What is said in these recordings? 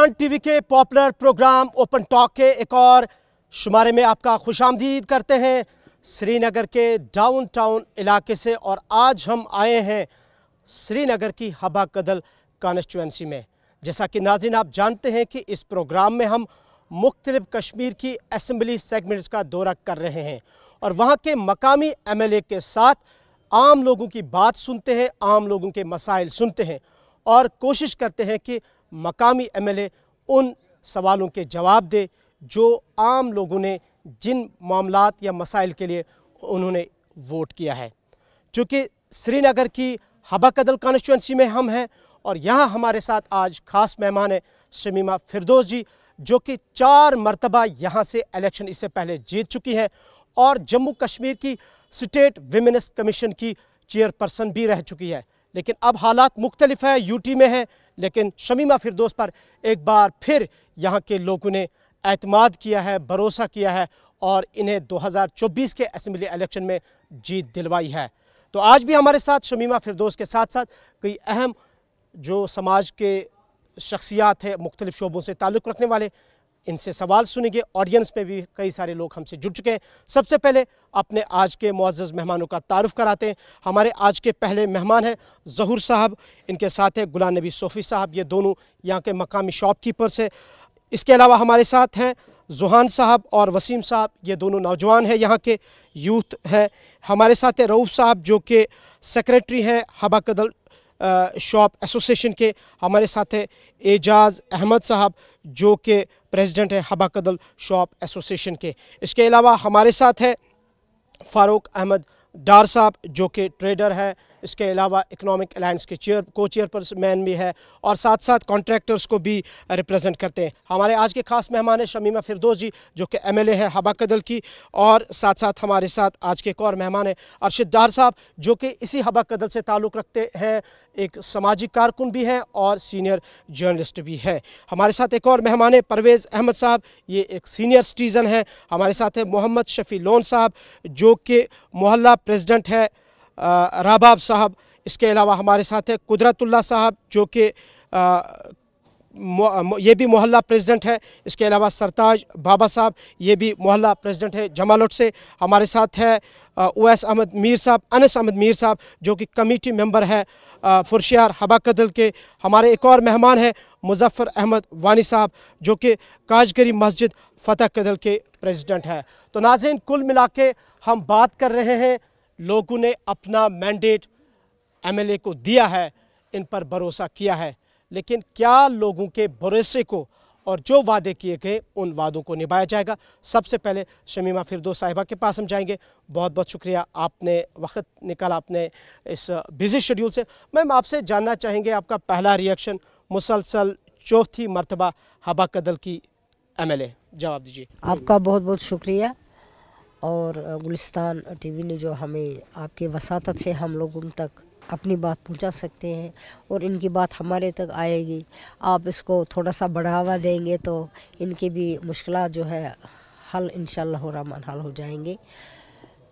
Hindustan TV के popular programme open talk के एक और शुमारे में आपका खुश करते हैं श्रीनगर के डाउनटाउन इलाके से और आज हम आए हैं श्रीनगर की हबा कदल कॉन्स्टिटेंसी में जैसा कि नाजिन आप जानते हैं कि इस प्रोग्राम में हम मुख्तलिफ कश्मीर की असम्बली सेगमेंट्स का दौरा कर रहे हैं और वहाँ के मकामी एम एल ए के साथ आम लोगों की बात सुनते हैं आम लोगों के मसाइल सुनते हैं और कोशिश करते हैं कि मकामी एमएलए उन सवालों के जवाब दे जो आम लोगों ने जिन मामला या मसाइल के लिए उन्होंने वोट किया है चूँकि श्रीनगर की हबा कदल कॉन्स्टिटेंसी में हम हैं और यहाँ हमारे साथ आज खास मेहमान है शमीमा फिरदोस जी जो कि चार मरतबा यहाँ से इलेक्शन इससे पहले जीत चुकी हैं और जम्मू कश्मीर की स्टेट विमेनस कमीशन की चेयरपर्सन भी रह चुकी है लेकिन अब हालात मुख्तलिफ है यूटी में है लेकिन शमीमा फिरदोस पर एक बार फिर यहाँ के लोगों ने अतमाद किया है भरोसा किया है और इन्हें 2024 के असम्बली इलेक्शन में जीत दिलवाई है तो आज भी हमारे साथ शमीमा फिरदोस के साथ साथ कई अहम जो समाज के शख्सियात है मुख्तलिफ शोबों से ताल्लुक़ रखने वाले इनसे सवाल सुनेंगे ऑडियंस में भी कई सारे लोग हमसे जुड़ चुके हैं सबसे पहले अपने आज के मुआज़ मेहमानों का तारुफ कराते हैं हमारे आज के पहले मेहमान हैं जहूर साहब इनके साथ है गुलाम नबी सोफ़ी साहब ये दोनों यहाँ के मकामी शॉपकीपर्स हैं इसके अलावा हमारे साथ हैं जुहान साहब और वसीम साहब ये दोनों नौजवान हैं यहाँ के यूथ हैं हमारे साथ हैं रऊफ़ साहब जो कि सेक्रेटरी हैं हबा कदल शॉप एसोसिएशन के हमारे साथ हैं एजाज़ अहमद साहब जो कि प्रेसिडेंट है हबा कदल शॉप एसोसिएशन के इसके अलावा हमारे साथ है फ़ारूक अहमद डार साहब जो कि ट्रेडर हैं इसके अलावा इकनॉमिक अलायंस के चेयर को चेयरपर्समैन भी है और साथ साथ कॉन्ट्रैक्टर्स को भी रिप्रेजेंट करते हैं हमारे आज के खास मेहमान हैं शमीमा फिरदोस जी जो कि एम एल ए हैं हबा कदल की और साथ साथ हमारे साथ आज के एक और मेहमान हैं अरशद डार साहब जो कि इसी हबा कदल से ताल्लुक़ रखते हैं एक सामाजिक कारकुन भी हैं और सीनियर जर्नलिस्ट भी है हमारे साथ एक और मेहमान है परवेज़ अहमद साहब ये एक सीनियर सिटीज़न हैं हमारे साथ है मोहम्मद शफ़ी लोन साहब जो कि मोहल्ला प्रेसिडेंट है रहबाब साहब इसके अलावा हमारे साथ है कुदरतुल्ला साहब जो कि ये भी मोहल्ला प्रेसिडेंट है इसके अलावा सरताज बाबा साहब ये भी मोहल्ला प्रेसिडेंट है जमालोट से हमारे साथ है ओएस अहमद मीर साहब अनस अहमद मीर साहब जो कि कमेटी मेंबर है फुरशियार हबाकदल के हमारे एक और मेहमान हैं मुजफ़र अहमद वानी साहब जो कि काजगरी मस्जिद फतेह कदल के प्रेसिडेंट है तो नाजरन कुल मिला के हम बात कर रहे हैं लोगों ने अपना मैंडेट एमएलए को दिया है इन पर भरोसा किया है लेकिन क्या लोगों के भरोसे को और जो वादे किए गए उन वादों को निभाया जाएगा सबसे पहले शमीमा फिरदो साहिबा के पास हम जाएंगे बहुत बहुत शुक्रिया आपने वक्त निकाला आपने इस बिज़ी शेड्यूल से मैम आपसे जानना चाहेंगे आपका पहला रिएक्शन मुसलसल चौथी मरतबा हबा कदल की एमएलए जवाब दीजिए आपका बहुत बहुत शुक्रिया और गुलिस्तान टी वी ने जो हमें आपके वसात से हम लोगों तक अपनी बात पहुंचा सकते हैं और इनकी बात हमारे तक आएगी आप इसको थोड़ा सा बढ़ावा देंगे तो इनकी भी मुश्किल जो है हल इन रहमान हल हो जाएंगे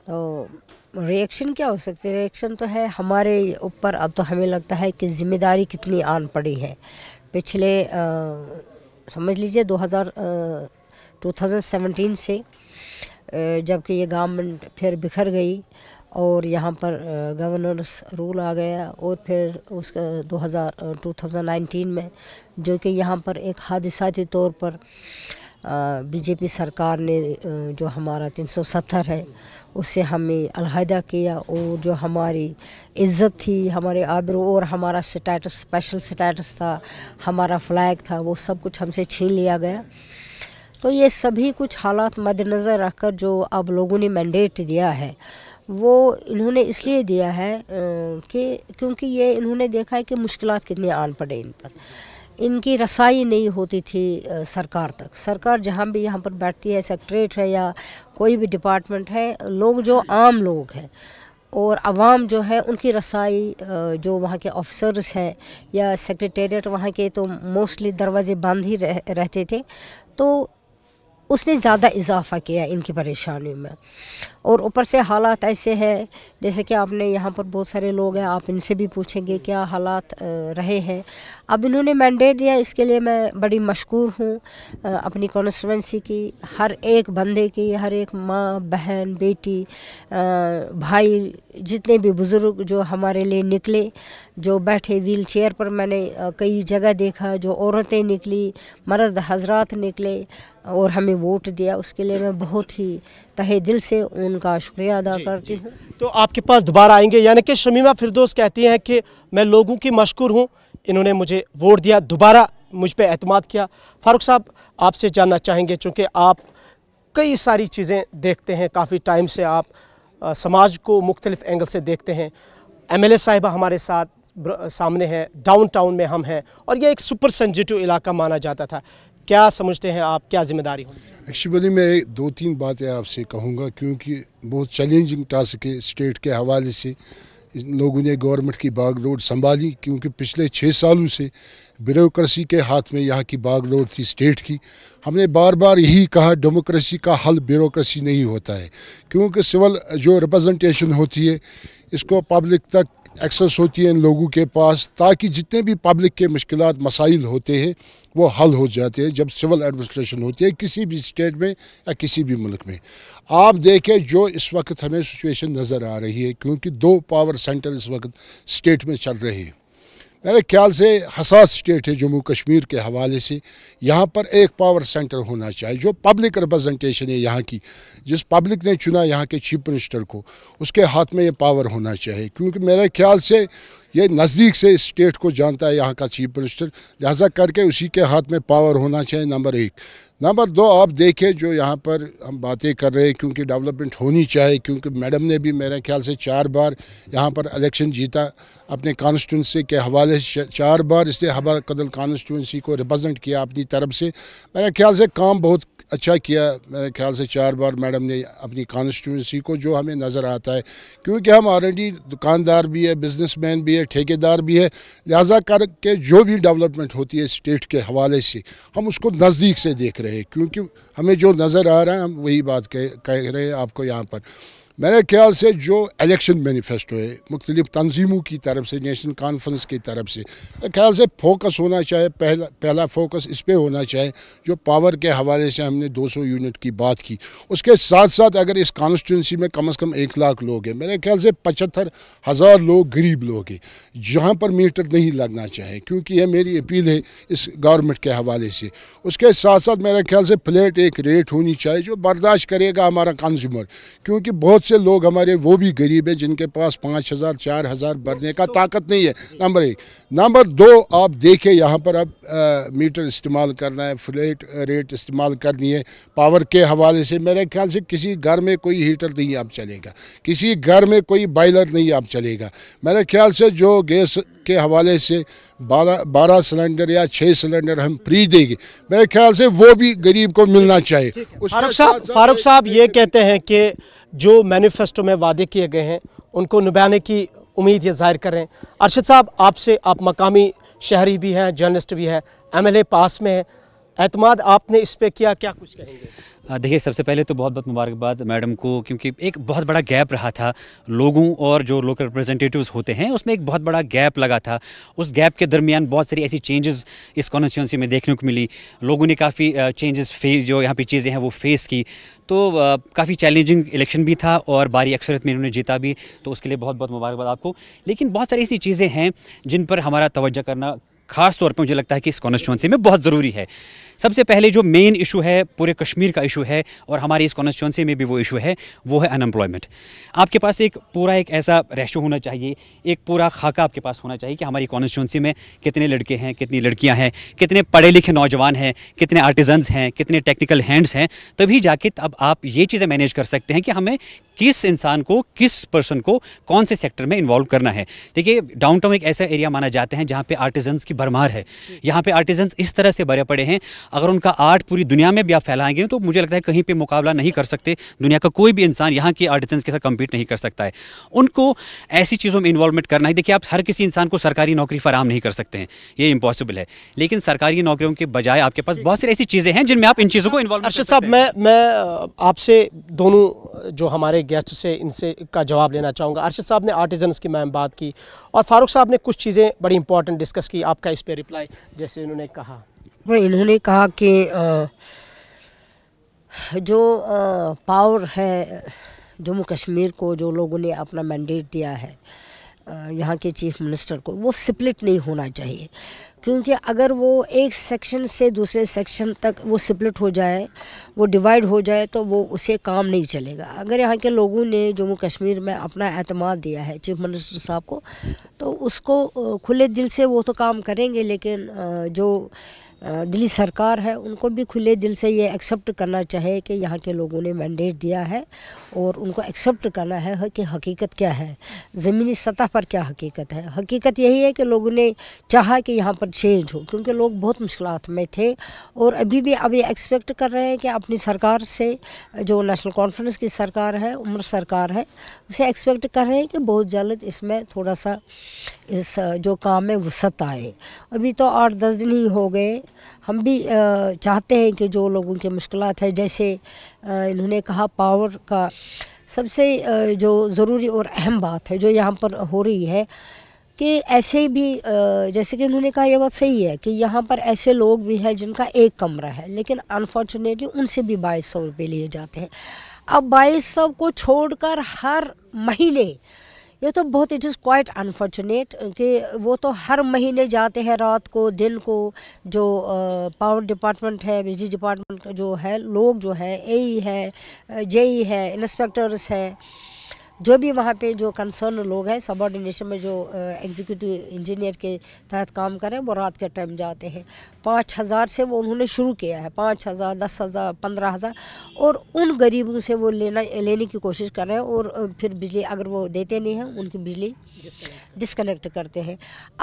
तो रिएक्शन क्या हो सकते रिएक्शन तो है हमारे ऊपर अब तो हमें लगता है कि ज़िम्मेदारी कितनी आन पड़ी है पिछले आ, समझ लीजिए 2000 2017 से जबकि ये गवर्नमेंट फिर बिखर गई और यहाँ पर गवर्नर्स रूल आ गया और फिर उसका 2000 2019 में जो कि यहाँ पर एक हादसाती तौर पर बीजेपी सरकार ने जो हमारा 370 है उससे हमें अलहदा किया और जो हमारी इज़्ज़त थी हमारे आबरू और हमारा स्टेटस स्पेशल स्टेटस था हमारा फ्लैग था वो सब कुछ हमसे छीन लिया गया तो ये सभी कुछ हालात रख रखकर जो अब लोगों ने मैंडेट दिया है वो इन्होंने इसलिए दिया है कि क्योंकि ये इन्होंने देखा है कि मुश्किल कितनी आन पड़े इन पर इनकी रसाई नहीं होती थी सरकार तक सरकार जहाँ भी यहाँ पर बैठती है सेक्ट्रेट है या कोई भी डिपार्टमेंट है लोग जो आम लोग हैं और आवाम जो है उनकी रसाई जो वहाँ के ऑफिसर्स हैं या सेक्रेटेरिएट वहाँ के तो मोस्टली दरवाजे बंद ही रह, रहते थे तो उसने ज़्यादा इजाफा किया इनकी परेशानी में और ऊपर से हालात ऐसे हैं जैसे कि आपने यहाँ पर बहुत सारे लोग हैं आप इनसे भी पूछेंगे क्या हालात रहे हैं अब इन्होंने मैंडेट दिया इसके लिए मैं बड़ी मशहूर हूँ अपनी कॉन्स्टिटेंसी की हर एक बंदे की हर एक माँ बहन बेटी भाई जितने भी बुज़ुर्ग जो हमारे लिए निकले जो बैठे व्हील चेयर पर मैंने कई जगह देखा जो औरतें निकली मर्द हजरात निकले और हमें वोट दिया उसके लिए मैं बहुत ही तहे दिल से उनका शुक्रिया अदा करती हूँ तो आपके पास दोबारा आएंगे यानी कि शमीमा फिरदोस कहती हैं कि मैं लोगों की मशहूर हूँ इन्होंने मुझे वोट दिया दोबारा मुझ पर अहतमाद किया फारूक साहब आपसे जानना चाहेंगे चूँकि आप कई सारी चीज़ें देखते हैं काफ़ी टाइम से आप समाज को मुख्तलिफ एंगल से देखते हैं एम एल साहिबा हमारे साथ सामने हैं डाउनटाउन में हम हैं और यह एक सुपर सेंजिटिव इलाका माना जाता था क्या समझते हैं आप क्या जिम्मेदारी हो एक्चुअली मैं दो तीन बातें आपसे कहूँगा क्योंकि बहुत चैलेंजिंग टास्क है स्टेट के हवाले से इन लोगों ने गवर्नमेंट की बाग रोड संभाली क्योंकि पिछले छः सालों से ब्यूरोसी के हाथ में यहाँ की बागडोर थी स्टेट की हमने बार बार यही कहा डेमोक्रेसी का हल ब्यूरोसी नहीं होता है क्योंकि सिविल जो रिप्रेजेंटेशन होती है इसको पब्लिक तक एक्सेस होती है इन लोगों के पास ताकि जितने भी पब्लिक के मुश्किल मसाइल होते हैं वो हल हो जाते हैं जब सिविल एडमिनिस्ट्रेशन होती है किसी भी स्टेट में या किसी भी मुल्क में आप देखें जो इस वक्त हमें सिचुएशन नज़र आ रही है क्योंकि दो पावर सेंटर इस वक्त स्टेट में चल रहे हैं मेरे ख्याल से हसास स्टेट है जम्मू कश्मीर के हवाले से यहाँ पर एक पावर सेंटर होना चाहिए जो पब्लिक रिप्रेजेंटेशन है यहाँ की जिस पब्लिक ने चुना यहाँ के चीफ मिनिस्टर को उसके हाथ में ये पावर होना चाहिए क्योंकि मेरे ख्याल से ये नज़दीक से इस स्टेट को जानता है यहाँ का चीफ मिनिस्टर लिहाजा करके उसी के हाथ में पावर होना चाहिए नंबर एक नंबर दो आप देखें जो यहाँ पर हम बातें कर रहे हैं क्योंकि डेवलपमेंट होनी चाहिए क्योंकि मैडम ने भी मेरे ख्याल से चार बार यहाँ पर इलेक्शन जीता अपने कॉन्स्टिट्यूंसी के हवाले से चार बार इसने हवा कदल कॉन्स्टिट्यूंसी को रिप्रेजेंट किया अपनी तरफ से मेरे ख्याल से काम बहुत अच्छा किया मेरे ख्याल से चार बार मैडम ने अपनी कॉन्स्टिट्यूंसी को जो हमें नज़र आता है क्योंकि हम ऑलरेडी दुकानदार भी है बिजनेसमैन भी है ठेकेदार भी है लिहाजा करके जो भी डेवलपमेंट होती है स्टेट के हवाले से हम उसको नज़दीक से देख रहे हैं रहे क्योंकि हमें जो नज़र आ रहा है हम वही बात कह कह रहे हैं आपको यहाँ पर मेरे ख्याल से जो इलेक्शन मैनिफेस्टो है मुख्तलिफ तंजीमों की तरफ से नेशनल कॉन्फ्रेंस की तरफ से ख्याल से फोकस होना चाहिए पहला पहला फोकस इस पर होना चाहिए जो पावर के हवाले से हमने 200 यूनिट की बात की उसके साथ साथ अगर इस कॉन्स्टिट्यूंसी में कम अज़ कम एक लाख लोग हैं मेरे ख्याल से पचहत्तर हज़ार लोग गरीब लोग हैं जहाँ पर मीटर नहीं लगना चाहिए क्योंकि यह मेरी अपील है इस गवर्नमेंट के हवाले से उसके साथ साथ मेरे ख्याल से फ्लैट एक रेट होनी चाहिए जो बर्दाश्त करेगा हमारा कंज्यूमर क्योंकि बहुत से लोग हमारे वो भी गरीब है जिनके पास पाँच हज़ार चार हज़ार भरने का ताकत नहीं है नंबर एक नंबर दो आप देखें यहाँ पर अब मीटर इस्तेमाल करना है फ्लेट रेट इस्तेमाल करनी है पावर के हवाले से मेरे ख्याल से किसी घर में कोई हीटर नहीं अब चलेगा किसी घर में कोई बॉयलर नहीं अब चलेगा मेरे ख्याल से जो गैस के हवाले से बारह बारह सिलेंडर या छः सिलेंडर हम फ्री देंगे मेरे ख्याल से वो भी गरीब को मिलना चाहिए फारूक साहब फारूक साहब ये कहते हैं कि जो मैनिफेस्टो में वादे किए गए हैं उनको निभाने की उम्मीद ये जाहिर करें अरशद साहब आपसे आप मकामी शहरी भी हैं जर्नलिस्ट भी हैं एमएलए पास में हैं अतमाद आपने इस पर किया क्या कुछ कहेंगे देखिए सबसे पहले तो बहुत बहुत मुबारकबाद मैडम को क्योंकि एक बहुत बड़ा गैप रहा था लोगों और जो लोकल रिप्रेजेंटेटिव्स होते हैं उसमें एक बहुत बड़ा गैप लगा था उस गैप के दरमियान बहुत सारी ऐसी चेंजेस इस कॉन्स्टिट्यूंसी में देखने को मिली लोगों ने काफ़ी चेंजेस फेस जो यहाँ पे चीज़ें हैं वो फेस की तो काफ़ी चैलेंजिंग इलेक्शन भी था और बारी अक्सरत में इन्होंने जीता भी तो उसके लिए बहुत बहुत मुबारकबाद आपको लेकिन बहुत सारी ऐसी चीज़ें हैं जिन पर हमारा तोज्जा करना खास तौर पर मुझे लगता है कि इस कॉन्स्टिट्यूंसी में बहुत ज़रूरी है सबसे पहले जो मेन इशू है पूरे कश्मीर का इशू है और हमारी इस कॉन्स्टिट्यूंसी में भी वो इशू है वो है अनएम्प्लॉयमेंट आपके पास एक पूरा एक ऐसा रेशो होना चाहिए एक पूरा खाका आपके पास होना चाहिए कि हमारी कॉन्स्टिट्यूंसी में कितने लड़के हैं कितनी लड़कियाँ हैं कितने पढ़े लिखे नौजवान हैं कितने आर्टिजन्स हैं कितने टेक्निकल हैंड्स हैं तभी जाके अब आप ये चीज़ें मैनेज कर सकते हैं कि हमें किस इंसान को किस पर्सन को कौन से सेक्टर में इन्वॉल्व करना है देखिए डाउनटाउन एक ऐसा एरिया माना जाता है जहाँ पे आर्टिजन्स की भरमार है यहाँ पे आर्टिजन्स इस तरह से भरे पड़े हैं अगर उनका आर्ट पूरी दुनिया में भी आप फैलाएंगे तो मुझे लगता है कहीं पर मुकाबला नहीं कर सकते दुनिया का कोई भी इंसान यहाँ के आर्टिजन के साथ कम्पीट नहीं कर सकता है उनको ऐसी चीज़ों में इन्वॉल्वमेंट करना है देखिए आप हर किसी इंसान को सरकारी नौकरी फराम नहीं कर सकते हैं ये इम्पॉसिबल है लेकिन सरकारी नौकरियों के बजाय आपके पास बहुत सारी ऐसी चीज़ें हैं जिनमें आप इन चीज़ों को इन्वॉल्व अर्शद साहब मैं मैं आपसे दोनों जो हमारे गेस्ट से इनसे का जवाब लेना चाहूँगा अर्शद साहब ने आर्टिजन्स की मैम बात की और फारूक साहब ने कुछ चीज़ें बड़ी इंपॉर्टेंट डिस्कस की आपका इस पर रिप्लाई जैसे उन्होंने कहा पर इन्होंने कहा कि जो पावर है जम्मू कश्मीर को जो लोगों ने अपना मैंडेट दिया है यहाँ के चीफ मिनिस्टर को वो स्प्लिट नहीं होना चाहिए क्योंकि अगर वो एक सेक्शन से दूसरे सेक्शन तक वो स्प्लिट हो जाए वो डिवाइड हो जाए तो वो उसे काम नहीं चलेगा अगर यहाँ के लोगों ने जम्मू कश्मीर में अपना अहतमाद दिया है चीफ मिनिस्टर साहब को तो उसको खुले दिल से वो तो काम करेंगे लेकिन जो दिल्ली सरकार है उनको भी खुले दिल से ये एक्सेप्ट करना चाहिए कि यहाँ के लोगों ने मैंडेट दिया है और उनको एक्सेप्ट करना है कि हकीकत क्या है ज़मीनी सतह पर क्या हकीकत है हकीकत यही है कि लोगों ने चाहा कि यहाँ पर चेंज हो क्योंकि लोग बहुत मुश्किल में थे और अभी भी अब ये एक्सपेक्ट कर रहे हैं कि अपनी सरकार से जो नेशनल कॉन्फ्रेंस की सरकार है उम्र सरकार है उसे एक्सपेक्ट कर रहे हैं कि बहुत जल्द इसमें थोड़ा सा इस जो काम में वसत आए अभी तो आठ दस दिन ही हो गए हम भी चाहते हैं कि जो लोगों की मुश्किल है जैसे इन्होंने कहा पावर का सबसे जो ज़रूरी और अहम बात है जो यहाँ पर हो रही है कि ऐसे भी जैसे कि उन्होंने कहा यह बात सही है कि यहाँ पर ऐसे लोग भी हैं जिनका एक कमरा है लेकिन अनफॉर्चुनेटली उनसे भी बाईस सौ रुपये लिए जाते हैं अब बाईस सौ को छोड़कर हर महीने ये तो बहुत इट इज़ क्वाइट अनफॉर्चुनेट कि वो तो हर महीने जाते हैं रात को दिन को जो पावर uh, डिपार्टमेंट है बिजली डिपार्टमेंट जो है लोग जो है ए e है जेई uh, e है इंस्पेक्टर्स है जो भी वहाँ पे जो कंसर्न लोग हैं ऑर्डिनेशन में जो एग्जीक्यूटिव इंजीनियर के तहत काम करें वो रात के टाइम जाते हैं पाँच हज़ार से वो उन्होंने शुरू किया है पाँच हज़ार दस हज़ार पंद्रह हज़ार और उन गरीबों से वो लेना लेने की कोशिश कर रहे हैं और फिर बिजली अगर वो देते नहीं हैं उनकी बिजली डिस्कनेक्ट करते हैं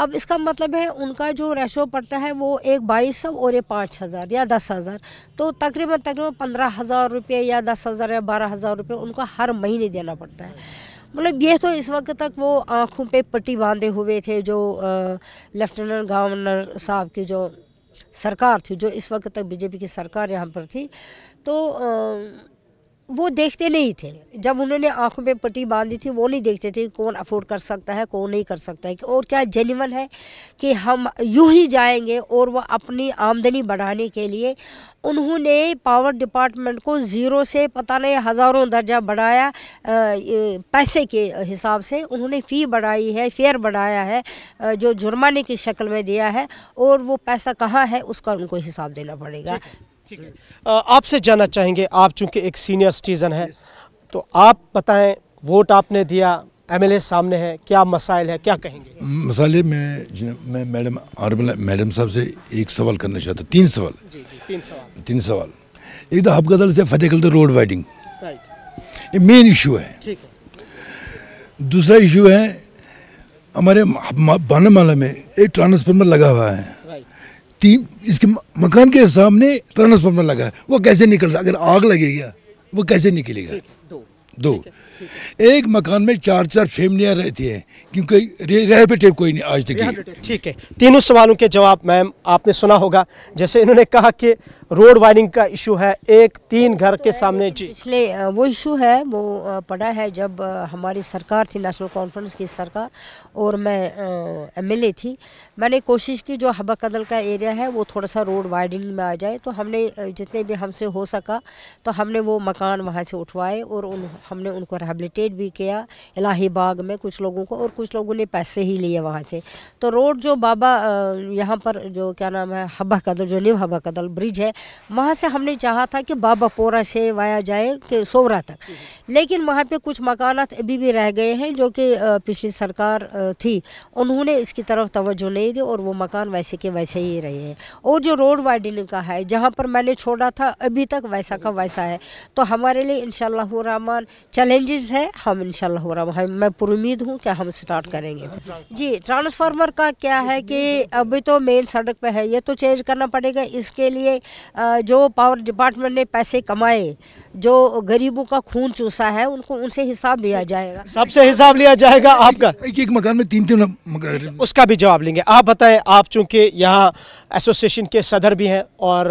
अब इसका मतलब है उनका जो रेशो पड़ता है वो एक बाईस सौ और ये पाँच हज़ार या दस हज़ार तो तकरीबन तकरीबन पंद्रह हज़ार रुपये या दस हज़ार या बारह हज़ार रुपये उनको हर महीने देना पड़ता है मतलब ये तो इस वक्त तक वो आँखों पे पट्टी बांधे हुए थे जो लेफ्टिनेंट गवर्नर साहब की जो सरकार थी जो इस वक्त तक बीजेपी की सरकार यहाँ पर थी तो आ, वो देखते नहीं थे जब उन्होंने आंखों पे पट्टी बांधी थी वो नहीं देखते थे कौन अफोर्ड कर सकता है कौन नहीं कर सकता है और क्या जेन्यून है कि हम यूं ही जाएंगे और वह अपनी आमदनी बढ़ाने के लिए उन्होंने पावर डिपार्टमेंट को ज़ीरो से पता नहीं हज़ारों दर्जा बढ़ाया पैसे के हिसाब से उन्होंने फ़ी बढ़ाई है फेयर बढ़ाया है जो जुर्माने की शक्ल में दिया है और वो पैसा कहाँ है उसका उनको हिसाब देना पड़ेगा ठीक है आपसे जानना चाहेंगे आप चूंकि एक सीनियर सिटीज़न है तो आप बताएं वोट आपने दिया एमएलए सामने है क्या मसाइल है क्या कहेंगे मसाले में मैं मैडम ऑनरेबल मैडम साहब से एक सवाल करना चाहता हूँ तीन सवाल जी, तीन सवाल एक तो हबगदल से फतेहगल रोड वाइडिंग ये मेन इशू है दूसरा इशू है हमारे बानमाला में एक ट्रांसफार्मर लगा हुआ है तीन इसके मकान के सामने ट्रांसफॉर्मर लगा है वो कैसे निकल सकता अगर आग लगेगा वो कैसे निकलेगा दो एक मकान में चार चार फैमिलियाँ रहती हैं क्योंकि रेहबेटिव कोई नहीं आज तक ठीक है तीनों सवालों के जवाब मैम आपने सुना होगा जैसे इन्होंने कहा कि रोड वाइडिंग का इशू है एक तीन घर तो के सामने जी पिछले वो इशू है वो पड़ा है जब हमारी सरकार थी नेशनल कॉन्फ्रेंस की सरकार और मैं एम थी मैंने कोशिश की जो हबा कदल का एरिया है वो थोड़ा सा रोड वाइडिंग में आ जाए तो हमने जितने भी हमसे हो सका तो हमने वो मकान वहाँ से उठवाए और उन हमने उनको रिहेबलीटेट भी किया इलाहीबाग में कुछ लोगों को और कुछ लोगों ने पैसे ही लिए वहाँ से तो रोड जो बाबा यहाँ पर जो क्या नाम है हबा कदल जो न्यू हबा कदल ब्रिज है वहाँ से हमने चाहा था कि बाबा पोरा से वाया जाए कि सोवरा तक लेकिन वहाँ पर कुछ मकान अभी भी रह गए हैं जो कि पिछली सरकार थी उन्होंने इसकी तरफ तोज्जो नहीं दी और वो मकान वैसे के वैसे ही रहे हैं और जो रोड वाइडनिंग का है जहाँ पर मैंने छोड़ा था अभी तक वैसा का वैसा है तो हमारे लिए इन शहमान चैलेंजेस है हम इंशाल्लाह हो रहा है मैं पुरुद हूँ कि हम स्टार्ट करेंगे जी ट्रांसफार्मर का क्या है कि अभी तो मेन सड़क पे है ये तो चेंज करना पड़ेगा इसके लिए जो पावर डिपार्टमेंट ने पैसे कमाए जो गरीबों का खून चूसा है उनको उनसे हिसाब लिया जाएगा सबसे हिसाब लिया जाएगा आपका एक एक मकान में तीन तीन मकान उसका भी जवाब लेंगे आप बताएं आप चूंकि यहाँ एसोसिएशन के सदर भी हैं और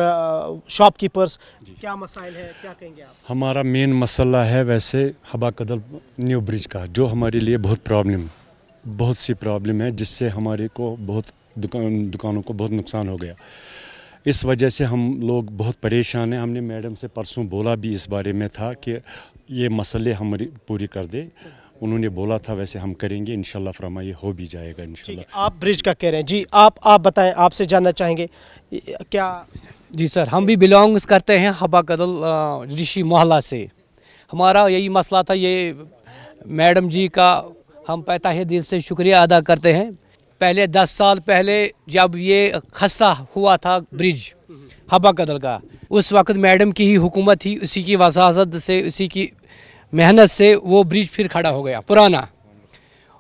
शॉपकीपर्स क्या मसाइल है क्या कहेंगे आप हमारा मेन मसला है वैसे से हबा कदल न्यू ब्रिज का जो हमारे लिए बहुत प्रॉब्लम बहुत सी प्रॉब्लम है जिससे हमारे को बहुत दुकान दुकानों को बहुत नुकसान हो गया इस वजह से हम लोग बहुत परेशान हैं हमने मैडम से परसों बोला भी इस बारे में था कि ये मसले हमारी पूरी कर दे उन्होंने बोला था वैसे हम करेंगे इन फ्रामा ये हो भी जाएगा इन आप ब्रिज का कह रहे हैं जी आप आप बताएं आपसे जानना चाहेंगे क्या जी सर हम भी बिलोंग्स करते हैं हबा कदल ऋषि मोहल्ला से हमारा यही मसला था ये मैडम जी का हम पैता है दिल से शुक्रिया अदा करते हैं पहले दस साल पहले जब ये खस्ता हुआ था ब्रिज हबा कदल का उस वक्त मैडम की ही हुकूमत थी उसी की वसाजत से उसी की मेहनत से वो ब्रिज फिर खड़ा हो गया पुराना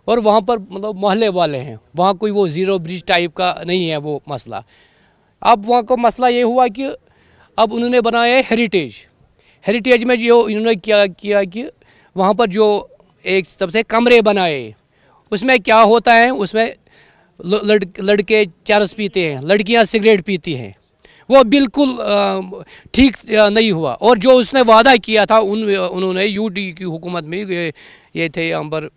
और वहाँ पर मतलब मोहल्ले वाले हैं वहाँ कोई वो ज़ीरो ब्रिज टाइप का नहीं है वो मसला अब वहाँ का मसला ये हुआ कि अब उन्होंने बनाया है हेरिटेज हेरिटेज में जो इन्होंने क्या किया कि वहाँ पर जो एक सबसे कमरे बनाए उसमें क्या होता है उसमें लड़, लड़के चरस पीते हैं लड़कियाँ सिगरेट पीती हैं वो बिल्कुल ठीक नहीं हुआ और जो उसने वादा किया था उन उन्होंने यूटी की हुकूमत में ये, ये थे यहाँ पर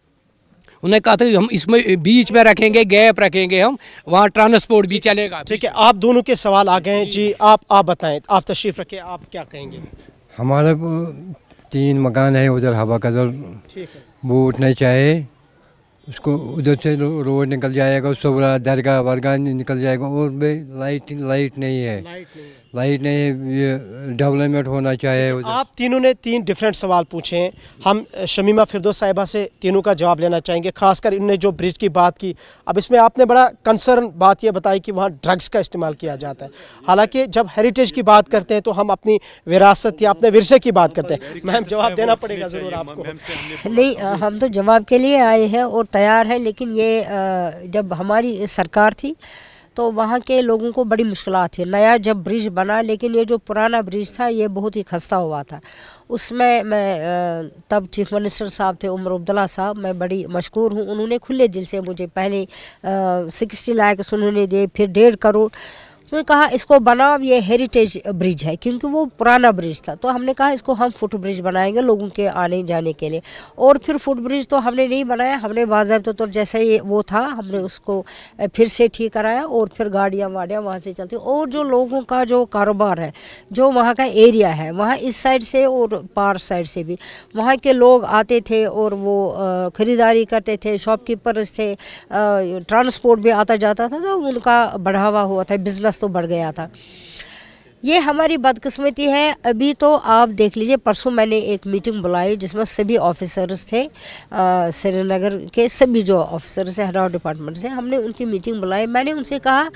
उन्हें कहा था हम इसमें बीच में रखेंगे गैप रखेंगे हम वहाँ ट्रांसपोर्ट भी चलेगा ठीक है आप दोनों के सवाल आ गए हैं जी आप आप बताएं आप तशरीफ़ रखें आप क्या कहेंगे हमारे तीन मकान है उधर हवा का कदर वो उठना चाहे उसको उधर से रोड निकल जाएगा उससे दरगाह वरगाह निकल जाएगा और भी लाइट लाइट नहीं है लाइट नहीं डेवलपमेंट होना चाहिए आप तीनों ने तीन डिफरेंट सवाल पूछे हैं हम शमीमा फिरदो साहिबा से तीनों का जवाब लेना चाहेंगे खासकर इनने जो ब्रिज की बात की अब इसमें आपने बड़ा कंसर्न बात यह बताई कि वहाँ ड्रग्स का इस्तेमाल किया जाता है हालांकि जब हेरिटेज की बात करते हैं तो हम अपनी विरासत या अपने विरसे की बात करते हैं मैम जवाब देना पड़ेगा ज़रूर आपको नहीं हम तो जवाब के लिए आए हैं और तैयार है लेकिन ये जब हमारी सरकार थी तो वहाँ के लोगों को बड़ी मुश्किल थी नया जब ब्रिज बना लेकिन ये जो पुराना ब्रिज था ये बहुत ही खस्ता हुआ था उसमें मैं तब चीफ मिनिस्टर साहब थे उमर अब्दुल्ला साहब मैं बड़ी मशहूर हूँ उन्होंने खुले दिल से मुझे पहले सिक्सटी लाख उन्होंने दिए फिर डेढ़ करोड़ उसने कहा इसको बनाओ ये हेरिटेज ब्रिज है क्योंकि वो पुराना ब्रिज था तो हमने कहा इसको हम फुट ब्रिज बनाएंगे लोगों के आने जाने के लिए और फिर फुट ब्रिज तो हमने नहीं बनाया हमने बाजाबा तो, तो जैसा ये वो था हमने उसको फिर से ठीक कराया और फिर गाड़ियाँ वाड़ियाँ वहाँ से चलती और जो लोगों का जो कारोबार है जो वहाँ का एरिया है वहाँ इस साइड से और पार साइड से भी वहाँ के लोग आते थे और वो ख़रीदारी करते थे शॉपकीपर्स थे ट्रांसपोर्ट भी आता जाता था तो उनका बढ़ावा हुआ था बिज़नेस प्यास तो बढ़ गया था ये हमारी बदकिस्मती है अभी तो आप देख लीजिए परसों मैंने एक मीटिंग बुलाई जिसमें सभी ऑफिसर्स थे श्रीनगर के सभी जो ऑफिसर्स हैं हडाव डिपार्टमेंट से हमने उनकी मीटिंग बुलाई मैंने उनसे कहा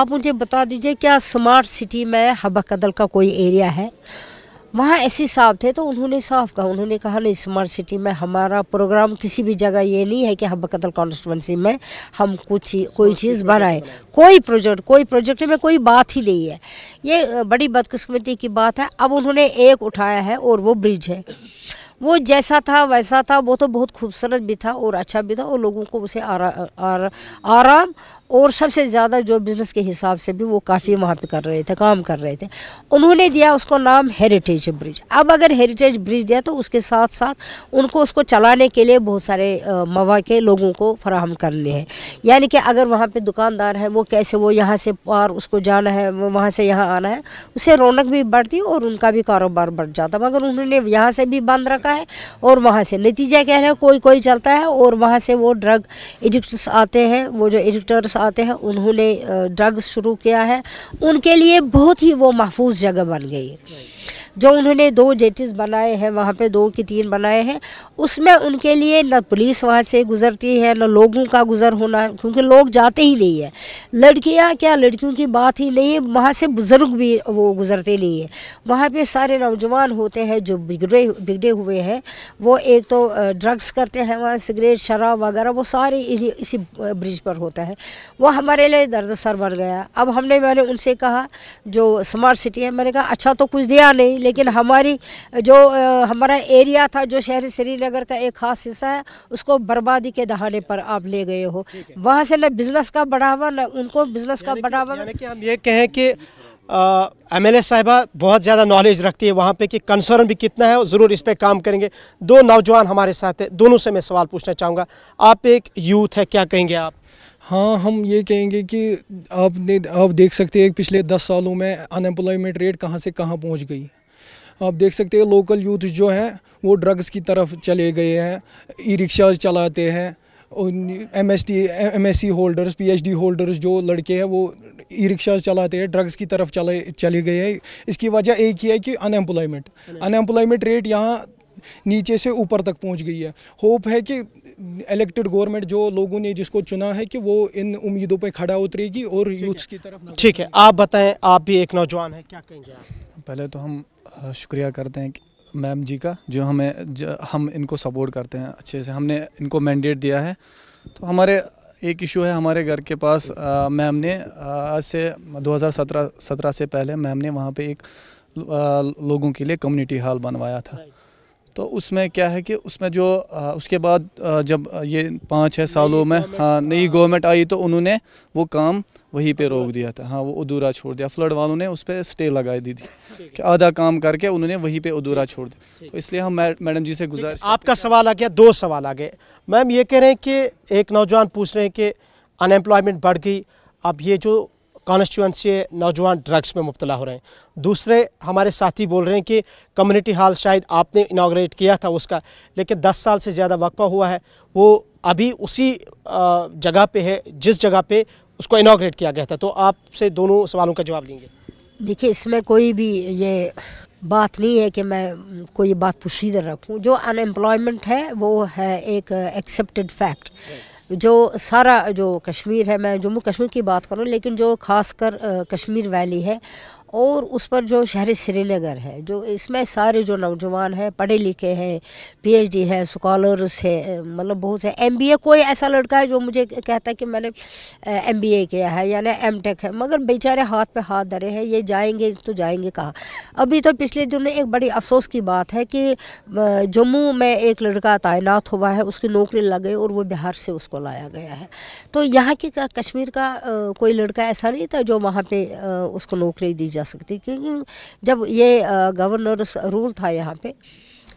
आप मुझे बता दीजिए क्या स्मार्ट सिटी में हबा कदल का कोई एरिया है वहाँ ऐसे साफ थे तो उन्होंने साफ कहा उन्होंने कहा नहीं स्मार्ट सिटी में हमारा प्रोग्राम किसी भी जगह ये नहीं है कि हम बकतल कॉन्स्टिट्यूंसी में हम कुछ कोई चीज़ बनाए कोई प्रोजेक्ट कोई प्रोजेक्ट में कोई बात ही नहीं है ये बड़ी बदकस्मती की बात है अब उन्होंने एक उठाया है और वो ब्रिज है वो जैसा था वैसा था वो तो बहुत खूबसूरत भी था और अच्छा भी था और लोगों को उसे आरा, आरा, आराम और सबसे ज़्यादा जो बिज़नेस के हिसाब से भी वो काफ़ी वहाँ पे कर रहे थे काम कर रहे थे उन्होंने दिया उसको नाम हेरिटेज ब्रिज अब अगर हेरिटेज ब्रिज दिया तो उसके साथ साथ उनको उसको चलाने के लिए बहुत सारे मौाक़े लोगों को फराहम करने हैं यानी कि अगर वहाँ पर दुकानदार है वो कैसे वो यहाँ से पार उसको जाना है वो वहाँ से यहाँ आना है उसे रौनक भी बढ़ती और उनका भी कारोबार बढ़ जाता मगर उन्होंने यहाँ से भी बंद रखा है और वहाँ से नतीजा कह रहे हैं कोई कोई चलता है और वहाँ से वो ड्रग एडिक्ट आते हैं वो जो एडिक्टर्स आते हैं उन्होंने ड्रग्स शुरू किया है उनके लिए बहुत ही वो महफूज जगह बन गई जो उन्होंने दो जेटिस बनाए हैं वहाँ पे दो की तीन बनाए हैं उसमें उनके लिए न पुलिस वहाँ से गुज़रती है न लोगों का गुज़र होना क्योंकि लोग जाते ही नहीं है लड़कियाँ क्या लड़कियों की बात ही नहीं है वहाँ से बुज़ुर्ग भी वो गुज़रते नहीं है वहाँ पर सारे नौजवान होते हैं जो बिगड़े बिगड़े हुए हैं वो एक तो ड्रग्स करते हैं वहाँ सिगरेट शराब वगैरह वो सारे इसी ब्रिज पर होता है वो हमारे लिए दर्द सर बन गया अब हमने मैंने उनसे कहा जो स्मार्ट सिटी है मैंने कहा अच्छा तो कुछ दिया नहीं लेकिन हमारी जो हमारा एरिया था जो शहर श्रीनगर का एक ख़ास हिस्सा है उसको बर्बादी के दहाने पर आप ले गए हो वहाँ से न बिज़नेस का बढ़ावा न उनको बिज़नेस का बढ़ावा हम ये कहें कि एम एल साहिबा बहुत ज़्यादा नॉलेज रखती है वहाँ पे कि कंसर्न भी कितना है और ज़रूर इस पर काम करेंगे दो नौजवान हमारे साथ हैं दोनों से मैं सवाल पूछना चाहूँगा आप एक यूथ है क्या कहेंगे आप हाँ हम ये कहेंगे कि आपने आप देख सकते हैं पिछले दस सालों में अनएम्प्लॉयमेंट रेट कहाँ से कहाँ पहुँच गई आप देख सकते हैं लोकल यूथ जो हैं वो ड्रग्स की तरफ चले गए हैं ई रिक्शाज चलाते हैं M S T M S C holders P H D holders जो लड़के हैं वो ई रिक्शाज चलाते हैं ड्रग्स की तरफ चले चले गए हैं इसकी वजह एक ही है कि अनएम्प्लॉयमेंट अनएम्प्लॉयमेंट रेट यहाँ नीचे से ऊपर तक पहुँच गई है होप है कि इलेक्टेड गवर्नमेंट जो लोगों ने जिसको चुना है कि वो इन उम्मीदों पर खड़ा उतरेगी और यूथ की तरफ ठीक है आप बताएं आप भी एक नौजवान हैं क्या कहेंगे आप पहले तो हम शुक्रिया करते हैं मैम जी का जो हमें जो हम इनको सपोर्ट करते हैं अच्छे से हमने इनको मैंडेट दिया है तो हमारे एक इशू है हमारे घर के पास मैम ने आज से 2017 17 से पहले मैम ने वहाँ पे एक लोगों के लिए कम्युनिटी हॉल बनवाया था तो उसमें क्या है कि उसमें जो उसके बाद जब ये पाँच छः सालों में हाँ नई गवर्नमेंट हाँ। आई तो उन्होंने वो काम वहीं पे रोक अच्छा। दिया था हाँ वो अधूरा छोड़ दिया फ्लड वालों ने उस पर स्टे लगा दी थी कि आधा काम करके उन्होंने वहीं पे अधूरा छोड़ दिया तो इसलिए हम मैडम जी से गुजार आपका सवाल आ गया दो सवाल आ गए मैम ये कह रहे हैं कि एक नौजवान पूछ रहे हैं कि अनएम्प्लॉयमेंट बढ़ गई अब ये जो कॉन्स्टिट्यूंसी है नौजवान ड्रग्स में मुबतला हो रहे हैं दूसरे हमारे साथी बोल रहे हैं कि कम्युनिटी हॉल शायद आपने इनाग्रेट किया था उसका लेकिन 10 साल से ज़्यादा वक्फा हुआ है वो अभी उसी जगह पे है जिस जगह पे उसको इनाग्रेट किया गया था तो आपसे दोनों सवालों का जवाब लेंगे देखिए इसमें कोई भी ये बात नहीं है कि मैं कोई बात पुशीदा रखूँ जो अनएम्प्लॉयमेंट है वो है एक एक्सेप्टेड फैक्ट जो सारा जो कश्मीर है मैं जम्मू कश्मीर की बात करूँ लेकिन जो खास कर कश्मीर वैली है और उस पर जो शहर श्रीनगर है जो इसमें सारे जो नौजवान हैं पढ़े लिखे हैं पीएचडी है स्कॉलर्स है मतलब बहुत से एमबीए कोई ऐसा लड़का है जो मुझे कहता है कि मैंने एमबीए किया है यानी एमटेक है मगर बेचारे हाथ पे हाथ धरे हैं ये जाएंगे तो जाएंगे कहाँ अभी तो पिछले दिनों एक बड़ी अफसोस की बात है कि जम्मू में एक लड़का तैनात हुआ है उसकी नौकरी लग गई और वो बिहार से उसको लाया गया है तो यहाँ के कश्मीर का कोई लड़का ऐसा नहीं था जो वहाँ पर उसको नौकरी दी जा जा सकती क्योंकि जब ये गवर्नर रूल था यहाँ पे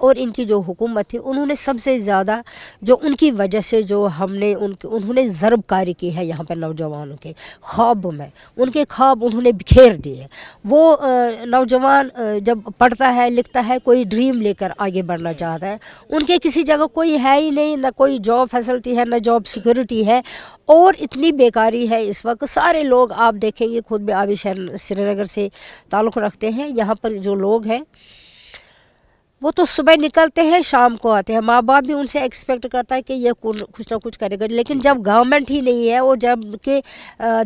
और इनकी जो हुकूमत थी उन्होंने सबसे ज़्यादा जो उनकी वजह से जो हमने उनके उन्होंने ज़रबकारी की है यहाँ पर नौजवानों के ख्वाब में उनके ख्वाब उन्होंने बिखेर दिए वो नौजवान जब पढ़ता है लिखता है कोई ड्रीम लेकर आगे बढ़ना चाहता है उनके किसी जगह कोई है ही नहीं ना कोई जॉब फैसिलिटी है ना जॉब सिक्योरिटी है और इतनी बेकारी है इस वक्त सारे लोग आप देखेंगे खुद भी आबिश श्रीनगर से ताल्लुक़ रखते हैं यहाँ पर जो लोग हैं वो तो सुबह निकलते हैं शाम को आते हैं माँ बाप भी उनसे एक्सपेक्ट करता है कि ये कुछ ना कुछ करेगा लेकिन जब गवर्नमेंट ही नहीं है और जब के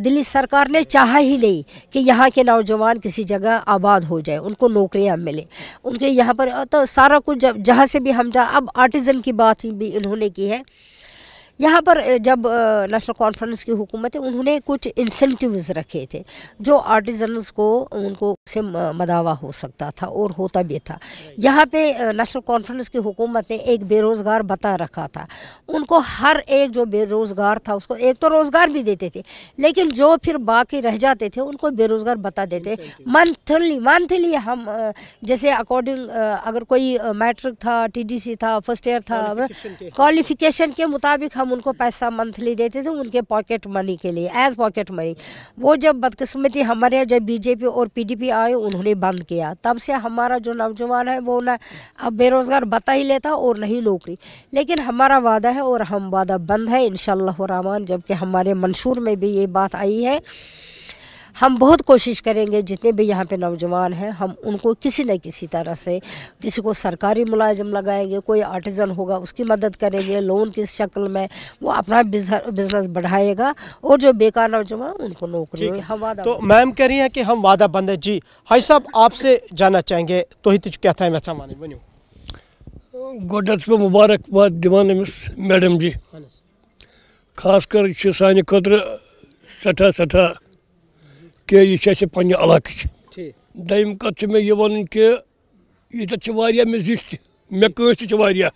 दिल्ली सरकार ने चाहा ही नहीं कि यहाँ के नौजवान किसी जगह आबाद हो जाए उनको नौकरियाँ मिले उनके यहाँ पर तो सारा कुछ जब जहाँ से भी हम जा अब आर्टिज़न की बात भी इन्होंने की है यहाँ पर जब नेशनल कॉन्फ्रेंस की हुकूमत है उन्होंने कुछ इंसेंटिव्स रखे थे जो आर्टिजन्स को उनको से मदावा हो सकता था और होता भी था यहाँ पे नेशनल कॉन्फ्रेंस की हुकूमत ने एक बेरोज़गार बता रखा था उनको हर एक जो बेरोज़गार था उसको एक तो रोज़गार भी देते थे लेकिन जो फिर बाकी रह जाते थे उनको बेरोज़गार बता देते मंथली मंथली हम जैसे अकॉर्डिंग अगर कोई मैट्रिक था टी था फर्स्ट ईयर था क्वालिफिकेशन के मुताबिक हम उनको पैसा मंथली देते थे उनके पॉकेट मनी के लिए एज पॉकेट मनी वो जब बदकिस्मती हमारे यहाँ जब बीजेपी और पीडीपी आए उन्होंने बंद किया तब से हमारा जो नौजवान है वो ना अब बेरोज़गार बता ही लेता और नहीं नौकरी लेकिन हमारा वादा है और हम वादा बंद है इन शहमान जबकि हमारे मंशूर में भी ये बात आई है हम बहुत कोशिश करेंगे जितने भी यहाँ पे नौजवान हैं हम उनको किसी न किसी तरह से किसी को सरकारी मुलाजम लगाएंगे कोई आर्टिज़न होगा उसकी मदद करेंगे लोन की शक्ल में वो अपना बिजनेस बढ़ाएगा और जो बेकार नौजवान उनको नौकरी हम वादा तो मैम कह रही हैं कि हम वादा बंद है जी हाई साहब आपसे जाना चाहेंगे तो ही तुझ क्या था मैं माने मुबारकबाद दिवान मैडम जी हाँ खासकर कर सान सठा सठा कि यह से पे अलक दम कत मे वन कि ये मे जिश मे कह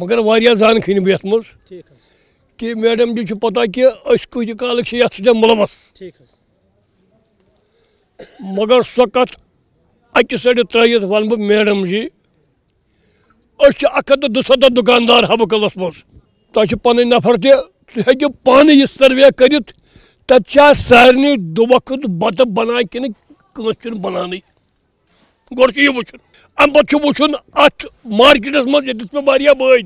मगर वह जान खी बह मे कि मैडम जी पता कि कत काल ये मुलमस मगर सो कत अकि सड़ त्रत वन बह मैडम जी अख हथ दुसत दुकानदार हबकलस मे तुम पे नफर तू हूँ पान यह सर्वे करित तथा सारे दुवक बत बना कि कह बनान गोर वो अम पे अत मार्केटस मे ये मे वह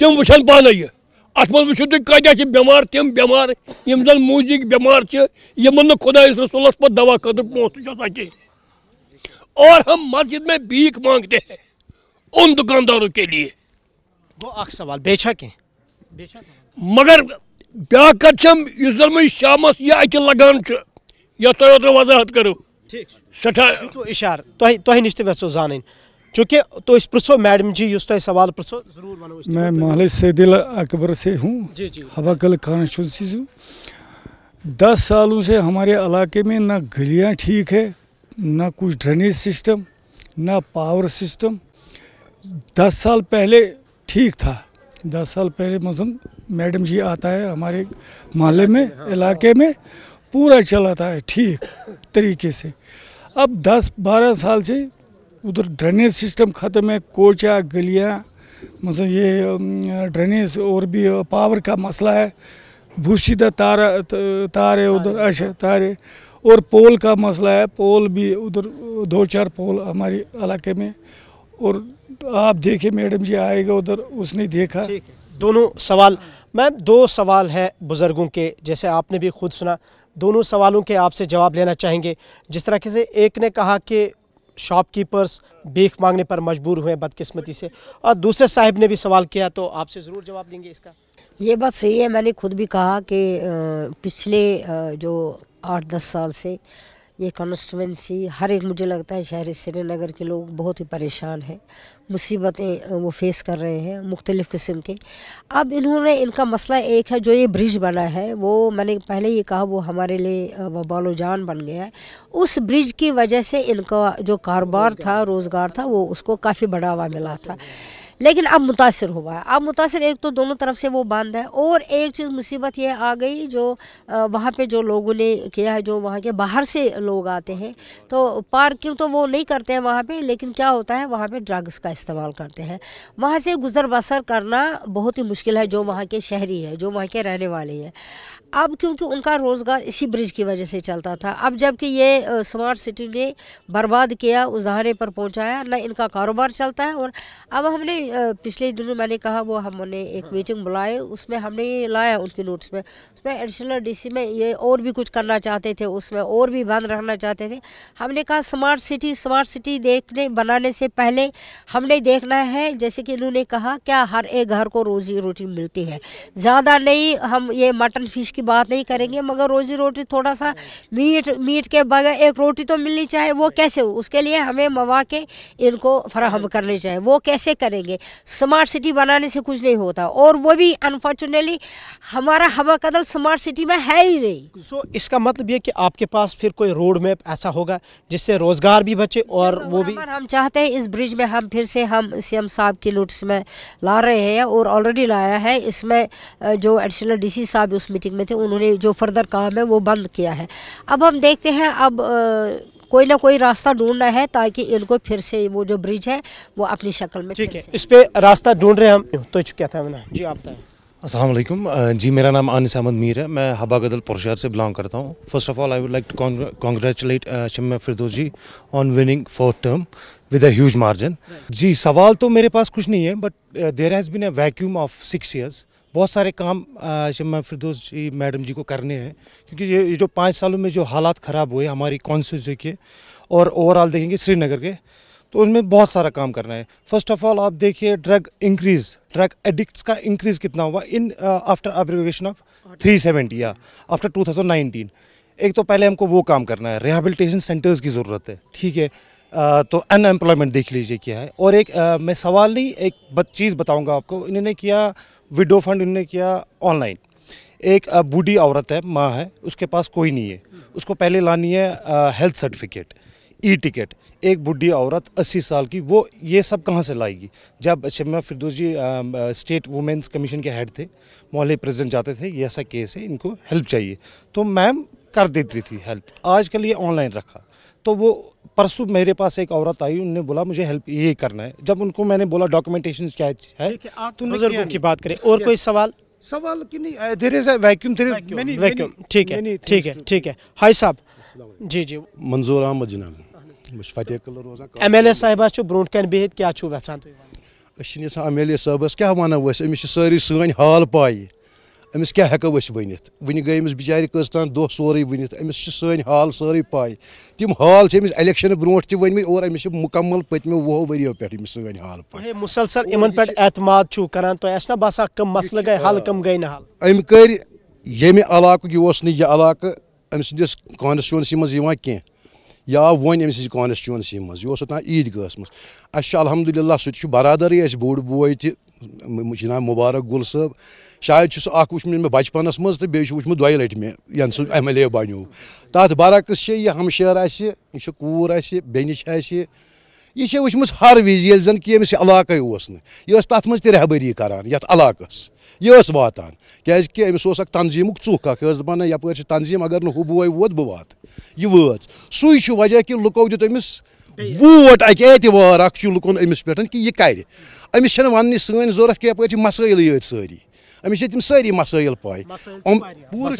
तम मतलब तम वन पान यह अत मे वो तुम कत बेमार तम बेमार यम जन मूजिक बेमार यमन मतलब ना खुदा रसूलस पे दवा खुद पोसा कह और हम मस्जिद में भीख मांगते हैं उन दुकानदारों के लिए वो सवाल बेचा क्या मगर ब्या शाम या लगान तुम वजाहत करो सठा इशार तो जान चूँकि तो मैडम जी सवाल मैं मोहल्ले सैदिल अकबर से हूँ हवाकल से दस सालों से हमारे इलाके में ना गलियाँ ठीक है ना कुछ ड्रेनेज सिस्टम ना पावर सिस्टम दस साल पहले ठीक था दस साल पहले मसलन मैडम जी आता है हमारे मोहल्ले में इलाके में पूरा चलाता है ठीक तरीके से अब 10-12 साल से उधर ड्रेनेज सिस्टम ख़त्म है कोचा गलियाँ मतलब ये ड्रेनेज और भी पावर का मसला है भूसीदा तारा तार है उधर अच्छा है और पोल का मसला है पोल भी उधर दो चार पोल हमारे इलाके में और आप देखिए मैडम जी आएगा उधर उसने देखा दोनों सवाल मैम दो सवाल है बुज़ुर्गों के जैसे आपने भी खुद सुना दोनों सवालों के आपसे जवाब लेना चाहेंगे जिस तरह से एक ने कहा कि शॉपकीपर्स भीख मांगने पर मजबूर हुए बदकिस्मती से और दूसरे साहिब ने भी सवाल किया तो आपसे ज़रूर जवाब देंगे इसका ये बात सही है मैंने खुद भी कहा कि पिछले जो आठ दस साल से ये कॉन्स्टिटेंसी हर एक मुझे लगता है शहर श्रीनगर के लोग बहुत ही परेशान हैं मुसीबतें वो फेस कर रहे हैं मुख्तलिफ़ किस्म के अब इन्होंने इनका मसला एक है जो ये ब्रिज बना है वो मैंने पहले ही कहा वो हमारे लिए वबालो जान बन गया है उस ब्रिज की वजह से इनका जो कारोबार था रोज़गार था वो उसको काफ़ी बढ़ावा मिला था लेकिन अब मुतासर हुआ है अब मुतासर एक तो दोनों तरफ से वो बंद है और एक चीज़ मुसीबत ये आ गई जो वहाँ पे जो लोगों ने किया है जो वहाँ के बाहर से लोग आते हैं तो पार्किंग तो वो नहीं करते हैं वहाँ पे लेकिन क्या होता है वहाँ पे ड्रग्स का इस्तेमाल करते हैं वहाँ से गुज़र बसर करना बहुत ही मुश्किल है जो वहाँ के शहरी है जो वहाँ के रहने वाले हैं अब क्योंकि उनका रोज़गार इसी ब्रिज की वजह से चलता था अब जबकि ये स्मार्ट सिटी ने बर्बाद किया उस धारे पर पहुंचाया ना इनका कारोबार चलता है और अब हमने पिछले दिनों मैंने कहा वो हमने एक मीटिंग बुलाई उसमें हमने ये लाया उनके नोट्स में उसमें एडिशनल डीसी में ये और भी कुछ करना चाहते थे उसमें और भी बंद रहना चाहते थे हमने कहा स्मार्ट सिटी स्मार्ट सिटी देखने बनाने से पहले हमने देखना है जैसे कि इन्होंने कहा क्या हर एक घर को रोज़ी रोटी मिलती है ज़्यादा नहीं हम ये मटन फिश की बात नहीं करेंगे मगर रोजी रोटी थोड़ा सा मीट मीट के बगैर एक रोटी तो मिलनी चाहिए वो कैसे हो उसके लिए हमें मवाक़े इनको फराहम हम्म। करने चाहिए वो कैसे करेंगे स्मार्ट सिटी बनाने से कुछ नहीं होता और वो भी अनफॉर्चुनेटली हमारा हवा कदल स्मार्ट सिटी में है ही नहीं सो so, इसका मतलब ये कि आपके पास फिर कोई रोड मैप ऐसा होगा जिससे रोज़गार भी बचे और वो भी हम चाहते हैं इस ब्रिज में हम फिर से हम सी साहब की नोट्स में ला रहे हैं और ऑलरेडी लाया है इसमें जो एडिशनल डीसी साहब उस मीटिंग में थे उन्होंने जो फर्दर काम है वो बंद किया है अब हम देखते हैं अब कोई ना कोई रास्ता ढूंढना है ताकि इनको फिर से वो जो ब्रिज है वो अपनी शक्ल में ठीक है इस पर रास्ता ढूंढ रहे हैं हम तो क्या था मैंने जी आप असलम जी मेरा नाम आनिस अहमद मीर है मैं हबा गदल पुरशार से बिलोंग करता हूँ first of all I would like to congratulate Shamma Firdous ji on winning fourth term with huge margin जी सवाल तो मेरे पास कुछ नहीं है but there has been a vacuum of six years बहुत सारे काम शिमा फिरदोस जी मैडम जी को करने हैं क्योंकि ये जो पाँच सालों में जो हालात ख़राब हुए हमारी कॉन्स्टिट्यूंसी के और ओवरऑल देखेंगे श्रीनगर के तो उनमें बहुत सारा काम करना है फर्स्ट ऑफ ऑल आप देखिए ड्रग इंक्रीज ड्रग एडिक्ट्स का इंक्रीज कितना हुआ in after abrogation of three seventy या आफ्टर टू एक तो पहले हमको वो काम करना है रिहेबिलिटेशन सेंटर्स की ज़रूरत है ठीक है आ, तो अनएम्प्लॉयमेंट देख लीजिए क्या है और एक आ, मैं सवाल नहीं एक चीज़ बताऊंगा आपको इन्होंने किया विडो फंड इनने किया ऑनलाइन एक बूढ़ी औरत है माँ है उसके पास कोई नहीं है उसको पहले लानी है हेल्थ सर्टिफिकेट ई टिकट एक बूढ़ी औरत 80 साल की वो ये सब कहाँ से लाएगी जब Shamma Firdous ji state women's commission के हेड थे मोहल्ले प्रेजेंट जाते थे ये ऐसा केस है इनको हेल्प चाहिए तो मैम कर देती थी हेल्प आजकल ये ऑनलाइन रखा तो वो परसों मेरे पास एक औरत आई उनने बोला मुझे हेल्प ये करना है जब उनको मैंने बोला डॉक्यूमेंटेशन क्या है बुजुर्गों की बात करें और कोई सवाल सवाल की नहीं there is vacuum there vacuum ठीक है ठीक है ठीक है हाई साहब जी जी मंजूर अहमद जनाब एम एल ए साहबा ब्रोट कन बिहत क्या वसान अस एम एल ए साहबस क्या वन अस सारी सी हाल पाई أمس क्या ہٮ۪کو أسۍ ؤنِتھ وٕنہِ گٔے أمِس بِچارِ کٔژ تام دۄہ سورُے ؤنِتھ أمِس چھِ سٲنۍ حال سٲرٕے پَے تِم حال چھِ أمِس اٮ۪لٮ۪کشَنہٕ برونٛٹھ تہِ ؤنۍمٕتۍ اور أمِس چھِ مُکمل پٔتۍمیو وُہو ؤریو پٮ۪ٹھ أمِس سٲنۍ حال پَے مُسلسل یِمَن پٮ۪ٹھ اعتماد چھُو کَران تۄہہِ آسہِ نہ باسان کٕم مسلہٕ گٔے حل کٕم گٔے نہٕ حل أمۍ کٔرۍ ییٚمہِ علاقُک یہِ اوس نہٕ یہِ علاقہٕ أمۍ سٕنٛدِس کانسٹِچُوَنسی منٛز یِوان کینٛہہ यह आव वन अमि कॉन्स्टिचुएंसी मज यह ओतान ईद गहस मज अस अलहमदुल्ला सह बरदर अस बोड़ बोय त जनाब मुबारक गुल सब शायद सह वो मे बचपनस मज तो बेह वो दोय लट मे यन सह एम एल ए बनो तथ बरक्स यह हमशेर अस यह कूर अस बेनिश अस यह से हर वज ये जन कि यमस इलाक उस तथ मज रहबरी करान ये यह वातान क्या अमस तनजीमुक चुख अख यप तनजीम अगर नु बो वो बह वात यह वज सु वजह कि लुको दित वोट अक एतवार लुकन अमिस पे कि यह कर वन सी जरूरत कि यपर मसाइल ये सारी अमिस तम सारी मसाइल पाए पूरी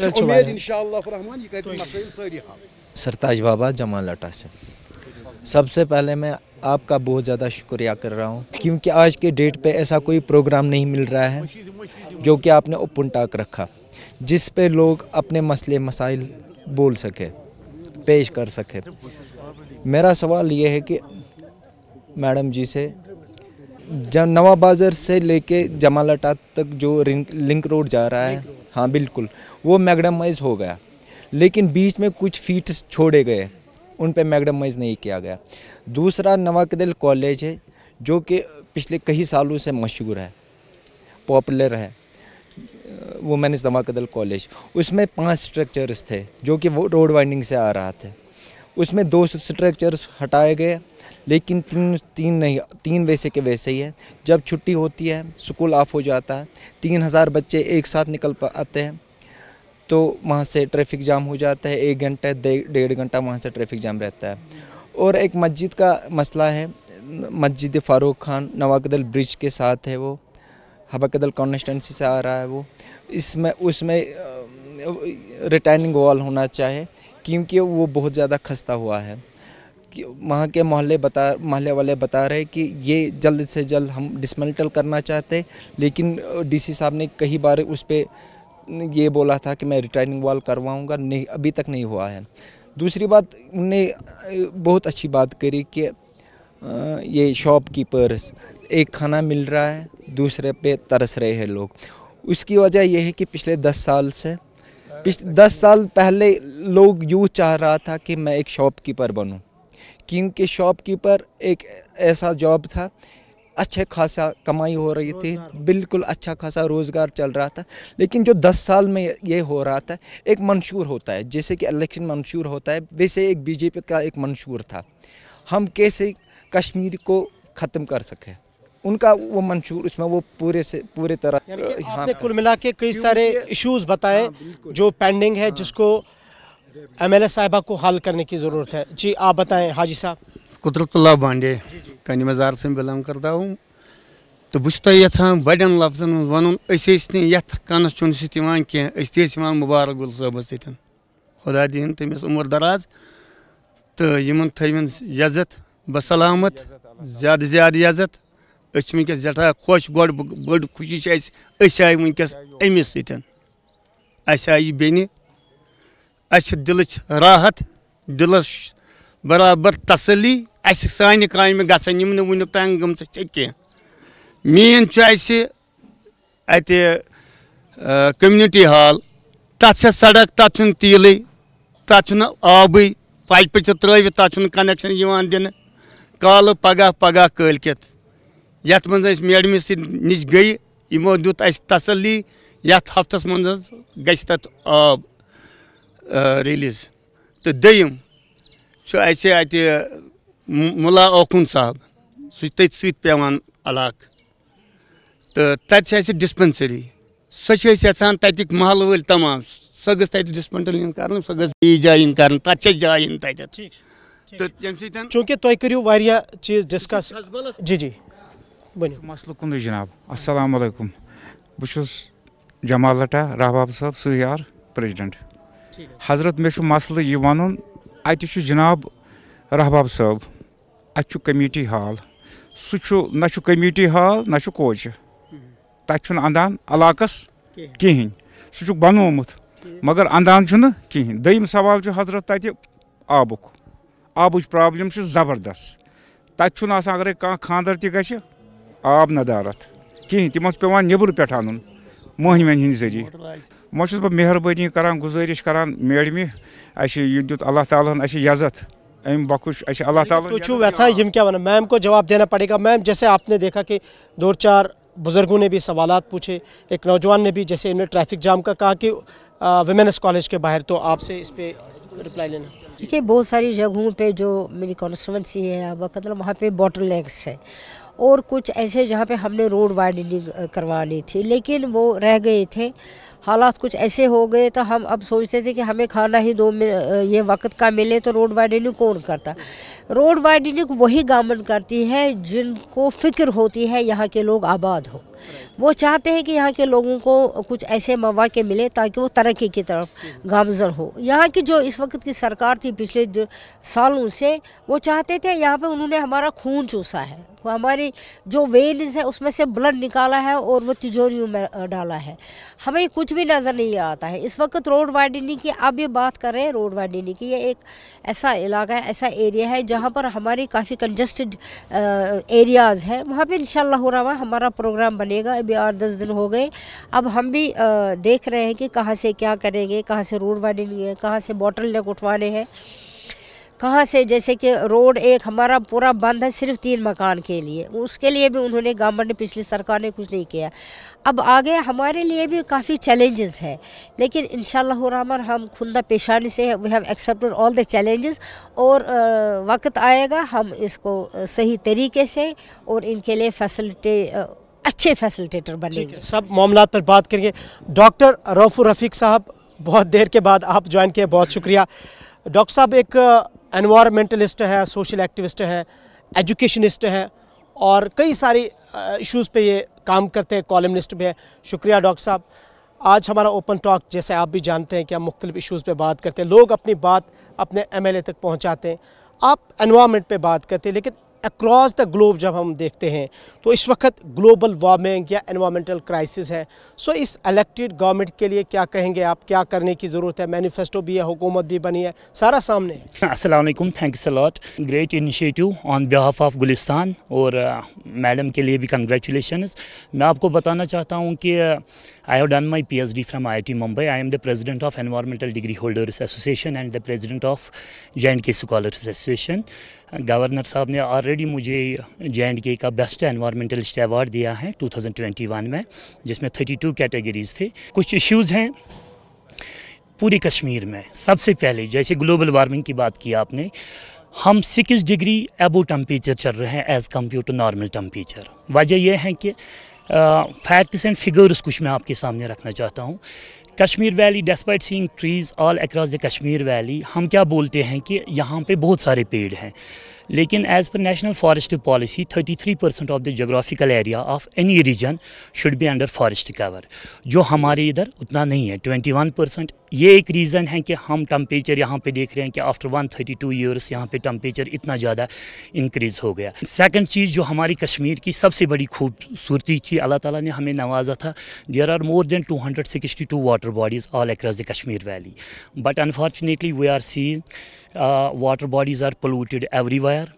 सरताज बाबा जमालटा से सबसे पहले मैं आपका बहुत ज़्यादा शुक्रिया कर रहा हूँ क्योंकि आज के डेट पे ऐसा कोई प्रोग्राम नहीं मिल रहा है जो कि आपने ओपन टाक रखा जिस पे लोग अपने मसले मसाइल बोल सके पेश कर सके मेरा सवाल ये है कि मैडम जी से जब नवा बाज़ार से लेके जमालाटा तक जो लिंक रोड जा रहा है हाँ बिल्कुल वो मैगडमाइज हो गया लेकिन बीच में कुछ फीट छोड़े गए उन पर मैगडमाइज नहीं किया गया दूसरा नवाकदल कॉलेज है जो कि पिछले कई सालों से मशहूर है पॉपुलर है वुमेन्स नवाकदल कॉलेज उसमें पांच स्ट्रक्चर्स थे जो कि वो रोड वाइंडिंग से आ रहा था उसमें दो स्ट्रक्चर्स हटाए गए लेकिन तीन तीन नहीं तीन वैसे के वैसे ही है जब छुट्टी होती है स्कूल ऑफ हो जाता है तीन हज़ार बच्चे एक साथ निकल आते हैं तो वहाँ से ट्रैफिक जाम हो जाता है एक घंटा डेढ़ घंटा वहाँ से ट्रैफिक जाम रहता है और एक मस्जिद का मसला है मस्जिद फ़ारूक खान नवाकदल ब्रिज के साथ है वो हबाकदल कॉन्स्टेंसी से आ रहा है वो इसमें उसमें रिटर्निंग वॉल होना चाहिए क्योंकि वो बहुत ज़्यादा खस्ता हुआ है वहाँ के मोहल्ले बता मोहल्ले वाले बता रहे कि ये जल्द से जल्द हम डिसमेंटल करना चाहते लेकिन डीसी साहब ने कई बार उस पर ये बोला था कि मैं रिटर्निंग वॉल करवाऊँगा नहीं अभी तक नहीं हुआ है दूसरी बात उनने बहुत अच्छी बात करी कि ये शॉपकीपर्स एक खाना मिल रहा है दूसरे पे तरस रहे हैं लोग उसकी वजह यह है कि पिछले दस साल से पिछले दस साल पहले लोग यूँ चाह रहा था कि मैं एक शॉपकीपर बनूं क्योंकि शॉपकीपर एक ऐसा जॉब था अच्छे खासा कमाई हो रही थी बिल्कुल अच्छा खासा रोज़गार चल रहा था लेकिन जो 10 साल में ये हो रहा था एक मंशूर होता है जैसे कि इलेक्शन मंशूर होता है वैसे एक बीजेपी का एक मंशूर था हम कैसे कश्मीर को ख़त्म कर सकें उनका वो मंशूर उसमें वो पूरे से पूरे तरह हाँ कुल मिला के कई सारे इश्यूज़ बताए हाँ, जो पेंडिंग है हाँ। जिसको एम एल साहिबा को हल करने की ज़रूरत है जी आप बताएं हाजी साहब कुदरतुल्ला बांडे कनी मजार से बिलोंग करता हूँ तो बहुत यहाँ बड़न लफ्जन मे वन यथ कनस चुन सवान कह मुबारक गुल सबस खुदा दिन तमिस उम्र दराज तो इन थवन यजत बसलामत ज्यादा ज्यादा यजत वनकस जठा खोश गोड़ बड़ खुशी आए वनकस अमिस सई बन दिल राहत दिलस बराबर तसली अस सानी कामि गन वन कह मेन अत कम्युनिटी हॉल तथा सड़क तथ तील तथा आब पाइप त्रव तथ कनेक्शन दिन कल पगह पगह कल कत ये मेडम नश गई यमो दुत तसली यफ्त हफ्त मज ग आब रिलीज तो दम अत मुला ओकुन साहब सह तथ पेवान इलाक तो तत डिस्पेंसरी सो यहां तक महल वल तमाम सो ग डिस्पेंसरी इन कर सो ग कर तथ जाए इन तथ तो चूँकि तुम करू चीज डिस्कस जी जी मसल कुंद जनाब असलम बहुस जमाल लटा रहबाब साहब सह यार प्रेजिडेंट हजरत मे मसल यह वन अत जनाब Rahbab صٲب اَتہِ چھُ کمیٖٹی ہال سُہ چھُ نہ چھُ کمیٖٹی ہال نہ چھُ کوچہِ تَتہِ چھُنہٕ اَندان علاقَس کِہیٖنۍ سُہ چھُکھ بَنومُت مگر اَندان چھُنہٕ کِہیٖنۍ دٔیِم سوال چھُ حضرت تَتہِ آبُک آبٕچ پرٛابلِم چھِ زَبردَست تَتہِ چھُنہٕ آسان اگرَے کانٛہہ خانٛدَر تہِ گژھِ آب ندارَت کِہیٖنۍ تِمَن چھُ پٮ۪وان نیٚبرٕ پٮ۪ٹھ اَنُن مٔہنِوٮ۪ن ہِنٛدۍ ذٔریعہِ وۄنۍ چھُس بہٕ مہربٲنی کَران گُزٲرِش کَران میڈمہِ اَسہِ یہِ دیُت اللہ تعالیٰ ہَن اَسہِ یَزتھ अम बख्श अल्लाह तुम तो वैसा यम क्या वन मैम को जवाब देना पड़ेगा मैम जैसे आपने देखा कि दो चार बुज़ुर्गों ने भी सवाल पूछे एक नौजवान ने भी जैसे इन्होंने ट्रैफिक जाम का कहा कि वेमेंस कॉलेज के बाहर तो आपसे इस पर रिप्लाई लेना देखिए बहुत सारी जगहों पे जो मेरी कॉन्स्टिटेंसी है बकतल मतलब वहाँ पे बॉटल लेग्स है और कुछ ऐसे जहाँ पे हमने रोड वाइडनिंग ली थी लेकिन वो रह गए थे हालात कुछ ऐसे हो गए तो हम अब सोचते थे कि हमें खाना ही दो ये वक्त का मिले तो रोड वाइडनिंग कौन करता रोड वाइडनिंग वही गवर्नमेंट करती है जिनको फ़िक्र होती है यहाँ के लोग आबाद हों वो चाहते हैं कि यहाँ के लोगों को कुछ ऐसे मौाक़े मिले ताकि वो तरक्की की तरफ गामजन हो यहाँ की जो इस वक्त की सरकार थी पिछले सालों से वो चाहते थे यहाँ पे उन्होंने हमारा खून चूसा है हमारी जो वेन्स है उसमें से ब्लड निकाला है और वो तिजोरियों में डाला है हमें कुछ भी नज़र नहीं आता है इस वक्त रोड वाइडनिंग की अब ये बात कर रहे हैं रोड वाइडनिंग की ये एक ऐसा इलाका है ऐसा एरिया है जहाँ पर हमारी काफ़ी कंजस्टेड एरियाज़ है वहाँ पर इन हमारा प्रोग्राम बने बनेगा अभी आठ दस दिन हो गए अब हम भी देख रहे हैं कि कहाँ से क्या करेंगे कहाँ से रोड बने लिए कहाँ से बॉटल लेक उठवाने हैं कहाँ से जैसे कि रोड एक हमारा पूरा बंद है सिर्फ तीन मकान के लिए उसके लिए भी उन्होंने गवर्नमेंट ने पिछली सरकार ने कुछ नहीं किया अब आगे हमारे लिए भी काफ़ी चैलेंजेस है लेकिन इन शहमन हम खुदा पेशानी से we have accepted all the challenges और वक्त आएगा हम इसको सही तरीके से और इनके लिए फैसिलिटी अच्छे फैसिलिटेटर बनेंगे सब मामला पर बात करेंगे डॉक्टर रौफ़ रफ़ीक साहब बहुत देर के बाद आप ज्वाइन किए बहुत शुक्रिया डॉक्टर साहब एक एनवायरमेंटलिस्ट हैं सोशल एक्टिविस्ट हैं एजुकेशनिस्ट हैं और कई सारी इश्यूज़ पे ये काम करते हैं कॉलमिस्ट भी हैं शुक्रिया डॉक्टर साहब आज हमारा ओपन टॉक जैसे आप भी जानते हैं कि हम मुख्तलिफ इशूज़ पर बात करते हैं लोग अपनी बात अपने ए तक पहुँचाते हैं आप एनवायरमेंट पर बात करते हैं लेकिन अक्रॉस द ग्लोब जब हम देखते हैं तो इस वक्त ग्लोबल वार्मिंग या इन्वामेंटल क्राइसिस है सो इस इलेक्टेड गवर्नमेंट के लिए क्या कहेंगे आप क्या करने की ज़रूरत है मैनिफेस्टो भी है हुकूमत भी बनी है सारा सामने असलम यू सलाट great initiative on behalf of Gulistan और मैडम uh, के लिए भी कंग्रेचुलेशन मैं आपको बताना चाहता हूँ कि uh, I have done my PhD from IIT Mumbai. I am the president of Environmental Degree Holders Association and the president of J and K scholars governor साहब ने ऑलरेडी मुझे जे एंड के का बेस्ट एनवायरमेंटलिस्ट अवार्ड दिया है 2021 में जिसमें 32 categories थे कुछ इश्यूज़ हैं पूरे कश्मीर में सबसे पहले जैसे ग्लोबल वार्मिंग की बात की आपने हम सिक्स डिग्री एबो टम्परेचर चल रहे हैं as compared to normal temperature वजह यह है कि फैक्ट्स एंड फिगर्स कुछ मैं आपके सामने रखना चाहता हूँ Kashmir valley despite seeing trees all across the Kashmir valley हम क्या बोलते हैं कि यहाँ पे बहुत सारे पेड़ हैं लेकिन as per national forest policy 33 percent of the geographical area of any region should be under forest cover जो हमारे इधर उतना नहीं है 21 परसेंट ये एक रीज़न है कि हम टम्परेचर यहाँ पे देख रहे हैं कि आफ्टर 132 थर्टी टू ईयर्स यहाँ पर टम्परेचर इतना ज़्यादा इंक्रीज़ हो गया सेकेंड चीज़ जो हमारी कश्मीर की सबसे बड़ी खूबसूरती थी अल्लाह ताली ने हमें नवाजा था there are more than two water bodies all across the Kashmir valley but unfortunately we are see water bodies are polluted everywhere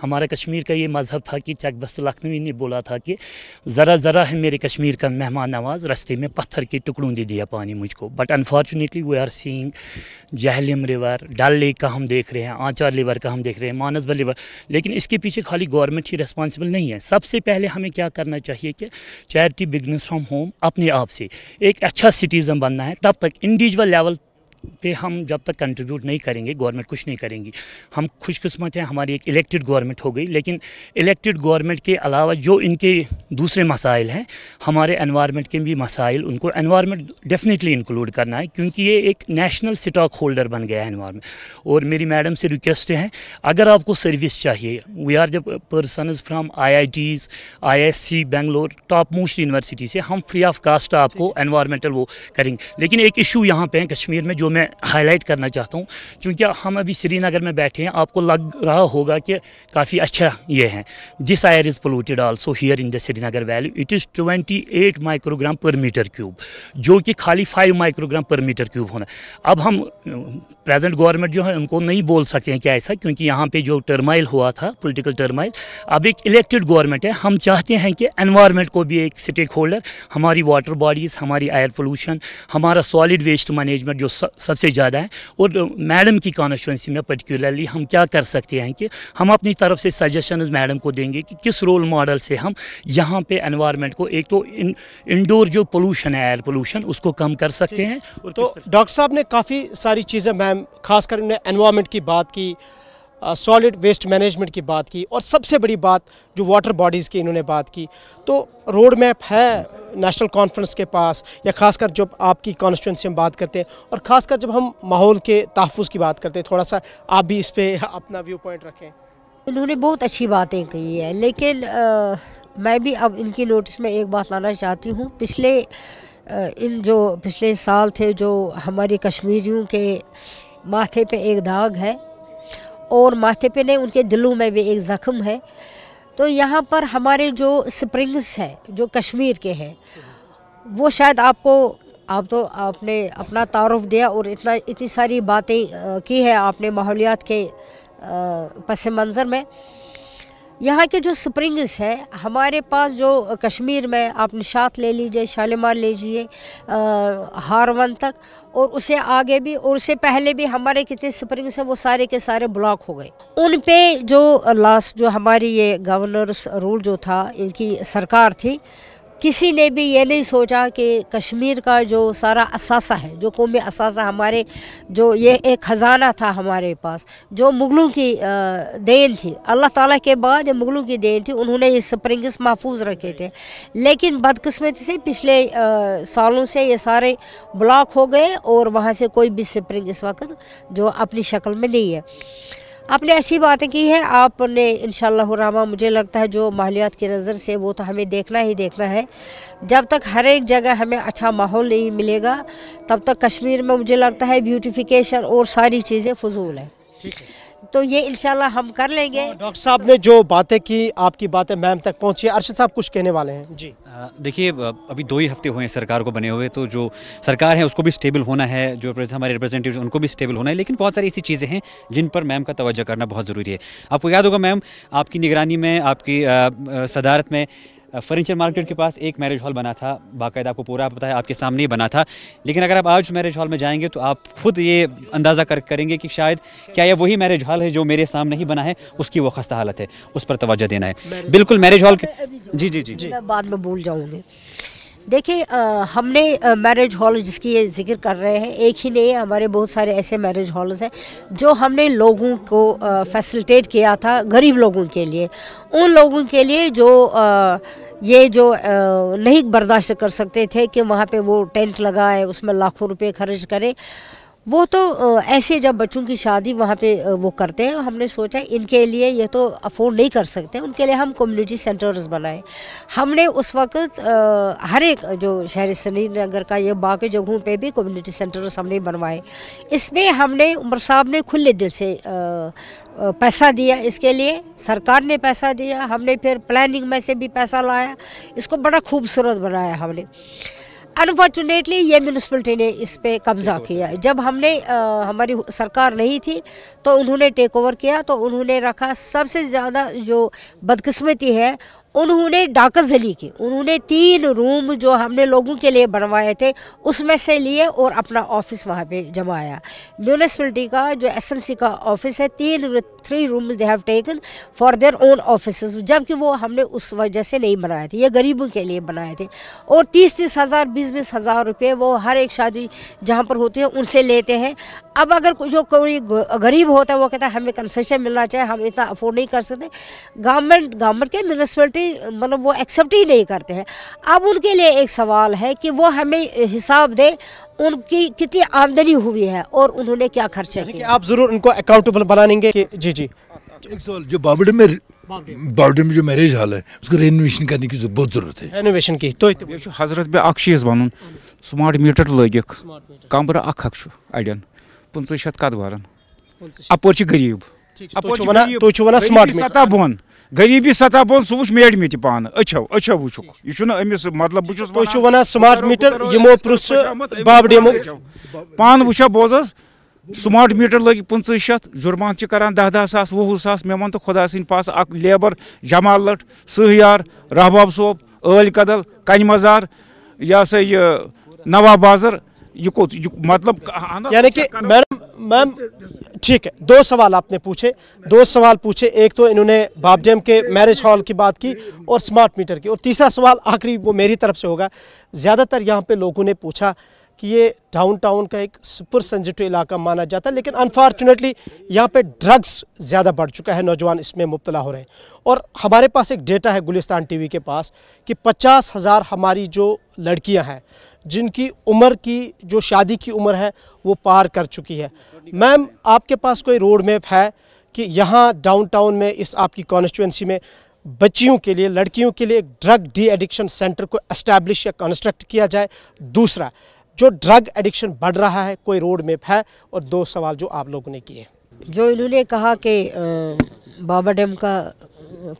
हमारा कश्मीर का ये मज़हब था कि चकबस्त बस्त लखनवी ने बोला था कि ज़रा ज़रा है मेरे कश्मीर का मेहमान नवाज़ रस्ते में पत्थर के टुकड़ों दे दिया पानी मुझको but unfortunately we are seeing Jhelum river Dal lake का हम देख रहे हैं आंचार रिवर का हम देख रहे हैं मानसबल रिवर लेकिन इसके पीछे खाली गवर्नमेंट ही रिस्पॉन्सिबल नहीं है सबसे पहले हमें क्या करना चाहिए कि चैरिटी बिगनेस फ्राम होम अपने आप से एक अच्छा सिटीज़न बनना है तब तक इंडिविजुअल लेवल पे हम जब तक कंट्रीब्यूट नहीं करेंगे गवर्नमेंट कुछ नहीं करेंगी हम खुशकस्मत हैं हमारी एक इलेक्टेड गवर्नमेंट हो गई लेकिन इलेक्टेड गवर्नमेंट के अलावा जो इनके दूसरे मसाइल हैं हमारे एनवायरनमेंट के भी मसाइल उनको एनवायरनमेंट डेफिनेटली इंक्लूड करना है क्योंकि ये एक नेशनल स्टॉक होल्डर बन गया है एनवायरनमेंट और मेरी मैडम से रिक्वेस्ट है अगर आपको सर्विस चाहिए वी आर जब person from I I Ts I S C Bangalore top most university से हम फ्री ऑफ कास्ट आपको एनवायरमेंटल वो करेंगे लेकिन एक इशू यहाँ पर है कश्मीर में जो मैं हाईलाइट करना चाहता हूँ क्योंकि हम अभी श्रीनगर में बैठे हैं आपको लग रहा होगा कि काफ़ी अच्छा ये है this air is polluted also here in the Srinagar valley it is twenty eight microgram per metre cube जो कि खाली five microgram per metre cube होना अब हम प्रेजेंट गवर्नमेंट जो है उनको नहीं बोल सकते हैं क्या ऐसा क्योंकि यहाँ पे जो टर्माइल हुआ था पॉलिटिकल टर्माइल अब एक इलेक्टेड गवर्नमेंट है हम चाहते हैं कि एनवायरनमेंट को भी एक स्टेक होल्डर हमारी वाटर बॉडीज़ हमारी एयर पोल्यूशन हमारा सॉलिड वेस्ट मैनेजमेंट जो सबसे ज़्यादा है और मैडम की कॉन्स्टिटेंसी में पर्टिकुलरली हम क्या कर सकते हैं कि हम अपनी तरफ से सजेशन मैडम को देंगे कि किस रोल मॉडल से हम यहाँ पे एनवायरनमेंट को एक तो इन, इंडोर जो पोलूशन है एयर पोलूशन उसको कम कर सकते हैं तो डॉक्टर साहब ने काफ़ी सारी चीज़ें मैम खासकर उन्होंने एनवायरनमेंट की बात की सॉलिड वेस्ट मैनेजमेंट की बात की और सबसे बड़ी बात जो वाटर बॉडीज़ की इन्होंने बात की तो रोड मैप है नेशनल कॉन्फ्रेंस के पास या खासकर जब आपकी कॉन्स्टिट्यूंसी में बात करते हैं और ख़ासकर जब हम माहौल के तहफ़ की बात करते हैं थोड़ा सा आप भी इस पर अपना व्यू पॉइंट रखें इन्होंने बहुत अच्छी बातें कही है लेकिन आ, मैं भी अब इनकी नोटिस में एक बात लाना चाहती हूँ पिछले आ, इन जो पिछले साल थे जो हमारे कश्मीरियों के माथे पर एक दाग है और माथे पे नहीं उनके दिलों में भी एक ज़ख्म है तो यहाँ पर हमारे जो स्प्रिंग्स हैं जो कश्मीर के हैं वो शायद आपको आप तो आपने अपना तारफ़ दिया और इतना इतनी सारी बातें की है आपने माहौलियात के पस मंज़र में यहाँ के जो स्प्रिंग्स है हमारे पास जो कश्मीर में आप निशात ले लीजिए शालीमार लीजिए हारवन तक और उसे आगे भी और उससे पहले भी हमारे कितने स्प्रिंग्स हैं वो सारे के सारे ब्लॉक हो गए उन पे जो लास्ट जो हमारी ये गवर्नर्स रूल जो था इनकी सरकार थी किसी ने भी ये नहीं सोचा कि कश्मीर का जो सारा असासा है जो कौमी असासा हमारे जो ये एक ख़जाना था हमारे पास जो मुग़लों की देन थी अल्लाह ताला के बाद जो मुग़लों की देन थी उन्होंने ये स्प्रिंग्स महफूज रखे थे लेकिन बदकस्मती से पिछले आ, सालों से ये सारे ब्लॉक हो गए और वहाँ से कोई भी स्प्रिंग इस वक्त जो अपनी शक्ल में नहीं है आपने अच्छी बातें की है आपने इन मुझे लगता है जो मालियात की नज़र से वो तो हमें देखना ही देखना है जब तक हर एक जगह हमें अच्छा माहौल नहीं मिलेगा तब तक कश्मीर में मुझे लगता है ब्यूटिफिकेशन और सारी चीज़ें फजूल हैं ठीक है तो ये इन हम कर लेंगे तो डॉक्टर साहब ने जो बातें की आपकी बातें मैम तक पहुँची अरशद साहब कुछ कहने वाले हैं जी देखिए अभी दो ही हफ्ते हुए हैं सरकार को बने हुए तो जो सरकार है उसको भी स्टेबल होना है जो हमारे रिप्रेजेंटेटिव उनको भी स्टेबल होना है लेकिन बहुत सारी ऐसी चीज़ें हैं जिन पर मैम का तोज्जो करना बहुत ज़रूरी है आपको याद होगा मैम आपकी निगरानी में आपकी सदारत में फर्नीचर मार्केट के पास एक मैरिज हॉल बना था बाकायदा आपको पूरा पता है आपके सामने ही बना था लेकिन अगर आप आज मैरिज हॉल में जाएंगे तो आप खुद ये अंदाज़ा कर करेंगे कि शायद क्या यह वही मैरिज हॉल है जो मेरे सामने ही बना है उसकी वो खस्ता हालत है उस पर तोज्जा देना है बिल्कुल मैरिज हॉल के जी जी जी बाद में भूल जाऊँगी देखिए हमने मैरिज हॉल जिसकी ये जिक्र कर रहे हैं एक ही नहीं हमारे बहुत सारे ऐसे मैरिज हॉल्स हैं जो हमने लोगों को फैसिलिटेट किया था गरीब लोगों के लिए उन लोगों के लिए जो आ, ये जो नहीं बर्दाश्त कर सकते थे कि वहाँ पे वो टेंट लगाए उसमें लाखों रुपए खर्च करें वो तो ऐसे जब बच्चों की शादी वहाँ पे वो करते हैं हमने सोचा इनके लिए ये तो अफोर्ड नहीं कर सकते उनके लिए हम कम्युनिटी सेंटर्स बनाए हमने उस वक्त हर एक जो शहर सनी नगर का ये बाकी जगहों पे भी कम्युनिटी सेंटर्स हमने बनवाए इसमें हमने उमर साहब ने खुले दिल से पैसा दिया इसके लिए सरकार ने पैसा दिया हमने फिर प्लानिंग में से भी पैसा लाया इसको बड़ा खूबसूरत बनाया हमने अनफॉर्चुनेटली ये म्यूनसिपलिटी ने इस पर कब्जा किया है जब हमने आ, हमारी सरकार नहीं थी तो उन्होंने टेक ओवर किया तो उन्होंने रखा सबसे ज़्यादा जो बदकिस्मती है उन्होंने डाका जली की उन्होंने तीन रूम जो हमने लोगों के लिए बनवाए थे उसमें से लिए और अपना ऑफिस वहाँ पे जमाया म्यूनसिपलिटी का जो एसएमसी का ऑफिस है तीन three rooms they have taken for their own office जबकि वो हमने उस वजह से नहीं बनाए थे ये गरीबों के लिए बनाए थे और तीस तीस हज़ार बीस बीस हज़ार रुपये वो हर एक शादी जहाँ पर होती है उनसे लेते हैं अब अगर जो कोई गरीब होता है वो कहता है हमें कंसेशन मिलना चाहिए हम इतना अफोर्ड नहीं कर सकते गवर्नमेंट गवर्नमेंट के म्यूनसिपलिटी मतलब वो एक्सेप्ट ही नहीं करते हैं अब उनके लिए एक सवाल है कि वो हमें हिसाब दे उनकी कितनी आमदनी हुई है और उन्होंने क्या खर्चे किए आप ज़रूर उनको अकाउंटेबल बनाएंगे जी जी एक सवाल जो बाबड़ में बाबड़ में जो मैरिज हॉल है उसको रेनोवेशन करने की बहुत जरूरत है रेनोवेशन की तो हजरत बे अख चीज वन स्मार्ट मीटर लगिख कमर अख अड़न 50 शतकात भरण अपोरची गरीब अपोरची गरीब तो छु वन स्मार्ट सता बोन غریٖبی سطح بوٚن سُہ وٕچھ میڈِ مےٚ تہِ پانہٕ أچھو أچھو وٕچھُکھ یہِ چھُنہٕ أمِس مطلب بہٕ چھُس تُہۍ چھِو وَنان سٕماٹ میٖٹر یِمو پرٛژھ باب ڈیمو پانہٕ وٕچھو بوز حظ سٕماٹ میٖٹر لٔگۍ پٕنٛژٕ شیٚتھ جُرمان چھِ کَران دَہ دَہ ساس وُہ وُہ ساس مےٚ وَن تہٕ خۄدا سٕنٛدۍ پاسہٕ اَکھ لیبَر جمال لٔٹ سٔہیار رحباب صوب ٲلۍ کدل کَنہِ مزار یہِ ہَسا یہِ نواب بازر ये को ये मतलब यानी तो कि मैडम मैम ठीक है दो सवाल आपने पूछे दो सवाल पूछे एक तो इन्होंने बाबडेम के मैरिज हॉल की बात की और स्मार्ट मीटर की और तीसरा सवाल आखिरी वो मेरी तरफ से होगा ज़्यादातर यहाँ पे लोगों ने पूछा कि ये डाउनटाउन का एक सुपर सेंजिटिव इलाका माना जाता है लेकिन अनफॉर्चुनेटली यहाँ पे ड्रग्स ज़्यादा बढ़ चुका है नौजवान इसमें मुबतला हो रहे हैं और हमारे पास एक डेटा है गुलिस्तान टीवी के पास कि पचास हज़ार हमारी जो लड़कियाँ हैं जिनकी उम्र की जो शादी की उम्र है वो पार कर चुकी है मैम आपके पास कोई रोड मैप है कि यहाँ डाउनटाउन में इस आपकी कॉन्स्टिट्यूंसी में बच्चियों के लिए लड़कियों के लिए एक ड्रग डी एडिक्शन सेंटर को एस्टैब्लिश या कंस्ट्रक्ट किया जाए दूसरा जो ड्रग एडिक्शन बढ़ रहा है कोई रोड मैप है और दो सवाल जो आप लोगों ने किए जो इन्होंने कहा कि बाबा डैम का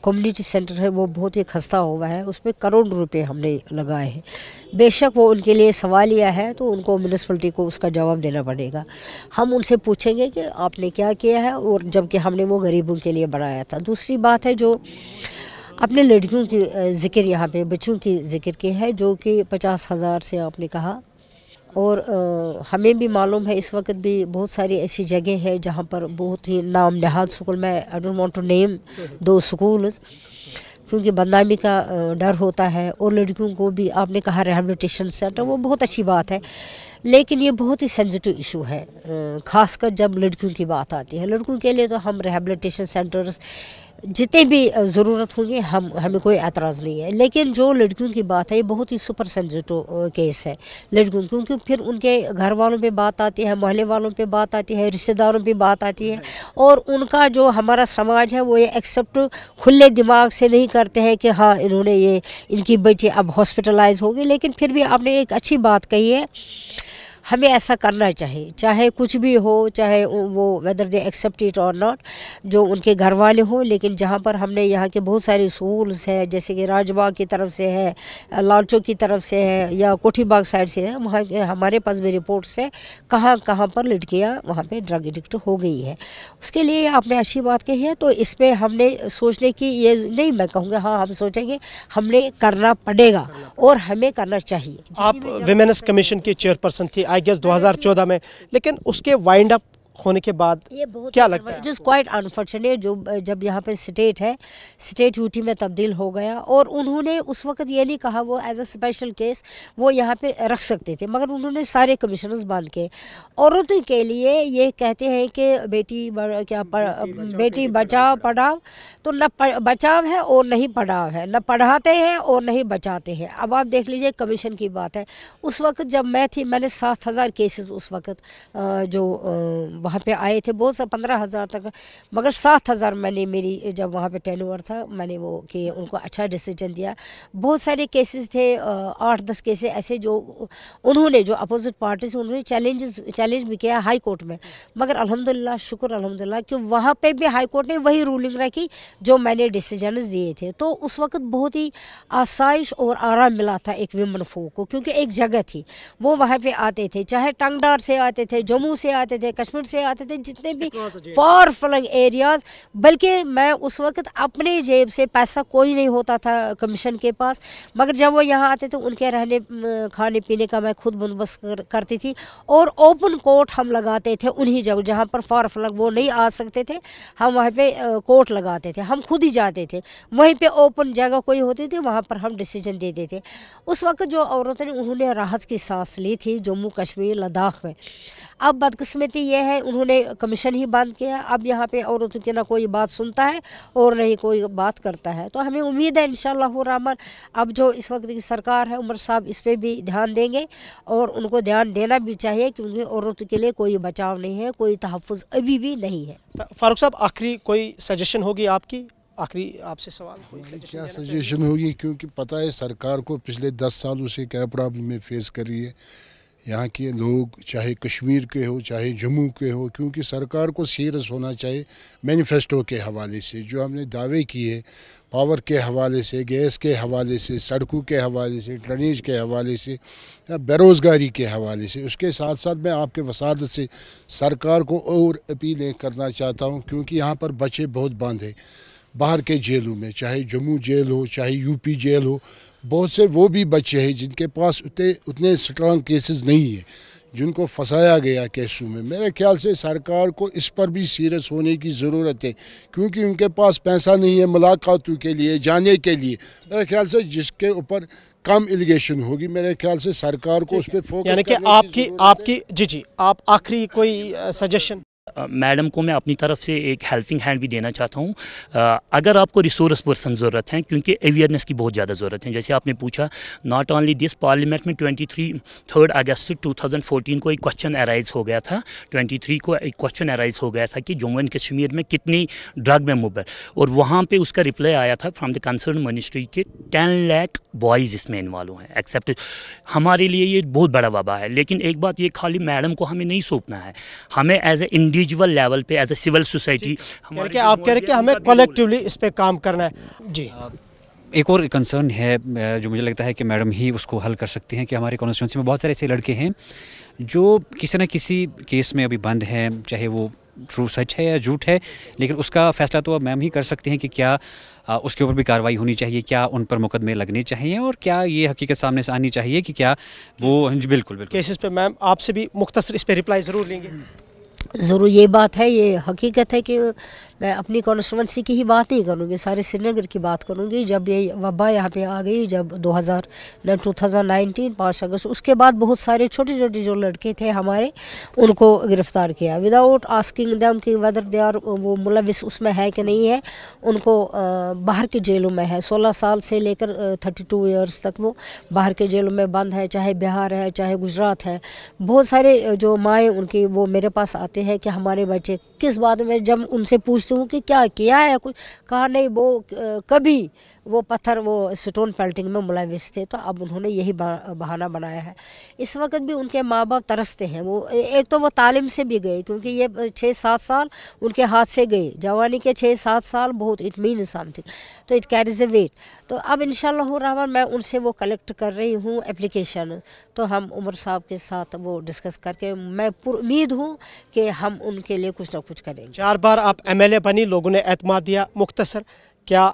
कम्युनिटी सेंटर है वो बहुत ही खस्ता हुआ है उस पर करोड़ रुपए हमने लगाए हैं बेशक वो उनके लिए सवाल यह है तो उनको म्यूनसिपलिटी को उसका जवाब देना पड़ेगा हम उनसे पूछेंगे कि आपने क्या किया है और जबकि हमने वो गरीबों के लिए बनाया था दूसरी बात है जो अपने लड़कियों की ज़िक्र यहाँ पे बच्चों की ज़िक्र की है जो कि पचास हज़ार से आपने कहा और आ, हमें भी मालूम है इस वक्त भी बहुत सारी ऐसी जगह है जहाँ पर बहुत ही नाम नहाद स्कूल मैं I don't want to name the school क्योंकि बदनामी का डर होता है और लड़कियों को भी आपने कहा रिहेबलीटेशन सेंटर वो बहुत अच्छी बात है लेकिन ये बहुत ही सेंसिटिव इशू है खासकर जब लड़कियों की बात आती है लड़कियों के लिए तो हम रिहेबलीटेशन सेंटर्स जितने भी ज़रूरत होंगी हम हमें कोई एतराज़ नहीं है लेकिन जो लड़कियों की बात है ये बहुत ही सुपर सेंसिटिव केस है लड़कियों क्योंकि फिर उनके घर वालों पे बात आती है मोहल्ले वालों पे बात आती है रिश्तेदारों पे बात आती है और उनका जो हमारा समाज है वो ये एक्सेप्ट खुले दिमाग से नहीं करते हैं कि हाँ इन्होंने ये इनकी बेटी अब हॉस्पिटलाइज होगी लेकिन फिर भी आपने एक अच्छी बात कही है हमें ऐसा करना चाहिए चाहे कुछ भी हो चाहे वो वेदर दे एक्सेप्ट इट और नॉट जो उनके घर वाले हों लेकिन जहाँ पर हमने यहाँ के बहुत सारे स्कूल्स हैं जैसे कि राजबाग की तरफ से है लालचो की तरफ से है या कोठीबाग साइड से है वहाँ हमारे पास भी रिपोर्ट्स है कहाँ कहाँ पर लड़कियाँ वहाँ पर ड्रग एडिक्ट हो गई है उसके लिए आपने अच्छी बात कही है तो इस पर हमने सोचने की ये नहीं मैं कहूँगा हाँ हम सोचेंगे हमने करना पड़ेगा और हमें करना चाहिए आप वेमेनस कमीशन के चेयरपर्सन थे आई गेस 2014 में लेकिन उसके वाइंड अप होने के बाद क्या लगता है क्वाइट अनफॉर्चुनेट जो जब यहाँ पे स्टेट है स्टेट यूटी में तब्दील हो गया और उन्होंने उस वक्त ये नहीं कहा वो एज अ स्पेशल केस वो यहाँ पे रख सकते थे मगर उन्होंने सारे कमिश्नर्स बांध के औरतों के लिए ये कहते हैं कि बेटी क्या पर, बेटी बचाओ पढ़ाओ तो न बचाव है और ही पढ़ाव है न पढ़ाते हैं और ही बचाते हैं अब आप देख लीजिए कमीशन की बात है उस वक्त जब मैं थी मैंने सात हज़ार केसेस उस वक्त जो वहाँ पे आए थे बहुत सा पंद्रह हज़ार तक मगर सात हज़ार मैंने मेरी जब वहाँ पे टर्न था मैंने वो कि उनको अच्छा डिसीजन दिया बहुत सारे केसेस थे आठ दस केसेस ऐसे जो उन्होंने जो अपोजिट पार्टी से उन्होंने चैलेंजेस चैलेंज भी किया हाई कोर्ट में मगर अलहमदिल्ला शुक्र अलहमदिल्ला कि वहाँ पर भी हाई कोर्ट ने वही रूलिंग रखी जो मैंने डिसीजन दिए थे तो उस वक्त बहुत ही आसाइश और आराम मिला था एक विमन फो को क्योंकि एक जगह थी वो वहाँ पर आते थे चाहे टंगडार से आते थे जम्मू से आते थे कश्मीर से आते थे जितने भी फार फ्लंग एरियाज़ बल्कि मैं उस वक्त अपने जेब से पैसा कोई नहीं होता था कमीशन के पास मगर जब वो यहाँ आते थे तो उनके रहने खाने पीने का मैं खुद बंदोबस्त कर, करती थी और ओपन कोर्ट हम लगाते थे उन्हीं जगह जहाँ पर फार फ्लंग वो नहीं आ सकते थे हम वहाँ पर कोर्ट लगाते थे हम खुद ही जाते थे वहीं पर ओपन जगह कोई होती थी वहाँ पर हम डिसीजन देते थे उस वक्त जो औरतों ने उन्होंने राहत की सांस ली थी जम्मू कश्मीर लद्दाख में अब बदकस्मती ये है उन्होंने कमीशन ही बंद किया अब यहाँ पे औरतों की ना कोई बात सुनता है और नहीं कोई बात करता है तो हमें उम्मीद है इन रामन अब जो इस वक्त की सरकार है उमर साहब इस पर भी ध्यान देंगे और उनको ध्यान देना भी चाहिए क्योंकि औरतों के लिए कोई बचाव नहीं है कोई तहफ़ अभी भी नहीं है फारूक साहब आखिरी कोई सजेशन होगी आपकी आखिरी आपसे सवाल कोई क्या सजेशन होगी क्योंकि पता है सरकार को पिछले दस सालों से क्या प्रॉब्लम फेस कर रही है यहाँ के लोग चाहे कश्मीर के हो चाहे जम्मू के हो क्योंकि सरकार को सीरियस होना चाहिए मैनिफेस्टो के हवाले से जो हमने दावे किए पावर के हवाले से गैस के हवाले से सड़कों के हवाले से ड्रेनेज के हवाले से या बेरोज़गारी के हवाले से उसके साथ साथ मैं आपके वसादत से सरकार को और अपीलें करना चाहता हूँ क्योंकि यहाँ पर बच्चे बहुत बंद हैं बाहर के जेलों में चाहे जम्मू जेल हो चाहे यूपी जेल हो बहुत से वो भी बच्चे हैं जिनके पास उतने उतने स्ट्रांग केसेस नहीं है जिनको फंसाया गया केसों में मेरे ख्याल से सरकार को इस पर भी सीरियस होने की ज़रूरत है क्योंकि उनके पास पैसा नहीं है मुलाकातों के लिए जाने के लिए मेरे ख्याल से जिसके ऊपर कम एलिगेशन होगी मेरे ख्याल से सरकार को उस पर फोकस यानी कि आपकी आपकी जी जी आप आखिरी कोई सजेशन मैडम को मैं अपनी तरफ से एक हेल्पिंग हैंड भी देना चाहता हूँ अगर आपको रिसोर्स पर्सन ज़रूरत है क्योंकि अवेयरनेस की बहुत ज़्यादा ज़रूरत है जैसे आपने पूछा नॉट ओनली दिस पार्लियामेंट में 23 थर्ड अगस्त टू को एक क्वेश्चन अराइज हो गया था 23 को एक क्वेश्चन अराइज हो गया था कि जम्मू एंड कश्मीर में कितनी ड्रग में मुबर और वहाँ पर उसका रिप्लाई आया था फ्राम द कंसर्न मिनिस्ट्री के टेन लैक बॉयज़ इसमें इन्वॉल्व हैं एक्सेप्ट हमारे लिए ये बहुत बड़ा वबा है लेकिन एक बात ये खाली मैडम को हमें नहीं सौंपना है हमें एज ए इंडिविजुअल लेवल पे एज ए सिविल सोसाइटी हमारे आप कह रहे कि हमें कलेक्टिवली इस पर काम करना है जी एक और कंसर्न है जो मुझे लगता है कि मैडम ही उसको हल कर सकती हैं कि हमारे कॉन्स्टिट्यूंसी में बहुत सारे ऐसे लड़के हैं जो किसी न किसी केस में अभी बंद हैं चाहे वो ट्रू सच है या झूठ है लेकिन उसका फैसला तो अब मैम ही कर सकते हैं कि क्या उसके ऊपर भी कार्रवाई होनी चाहिए क्या उन पर मुकदमे लगने चाहिए और क्या ये हकीकत सामने से आनी चाहिए कि क्या वो बिल्कुल बिल्कुल केसेस पे मैम आपसे भी मुख्तर इस पर रिप्लाई ज़रूर लेंगे ज़रूर ये बात है ये हकीकत है कि मैं अपनी कॉन्स्टिटेंसी की ही बात नहीं करूँगी सारे श्रीनगर की बात करूँगी जब ये वबा यहाँ पे आ गई जब 2000 2019 पाँच अगस्त उसके बाद बहुत सारे छोटे छोटे जो लड़के थे हमारे उनको गिरफ़्तार किया विदाउट आस्किंग दम कि वेदर दे आर वो मुलविस उसमें है कि नहीं है उनको बाहर के जेलों में है सोलह साल से लेकर थर्टी टू ईयर्स तक वो बाहर के जेलों में बंद है चाहे बिहार है चाहे गुजरात है बहुत सारे जो माएँ उनकी वो मेरे पास आते हैं कि हमारे बच्चे किस बात में जब उनसे पूछते हूँ कि क्या किया है कुछ कहा नहीं वो कभी वो पत्थर वो स्टोन पेल्टिंग में मुलविस थे तो अब उन्होंने यही बहाना बनाया है इस वक्त भी उनके माँ बाप तरसते हैं वो एक तो वो तालीम से भी गए क्योंकि ये छः सात साल उनके हाथ से गए जवानी के छः सात साल बहुत इट मीन समथिंग तो इट कैरीज ए वेट तो अब इन शहमान मैं उनसे वो कलेक्ट कर रही हूँ एप्लीकेशन तो हम उमर साहब के साथ वो डिस्कस करके मैं उम्मीद हूँ कि हम उनके लिए कुछ ना कुछ करेंगे चार बार आप एम पहले बनी लोगों ने अहतम दिया मुख्तसर क्या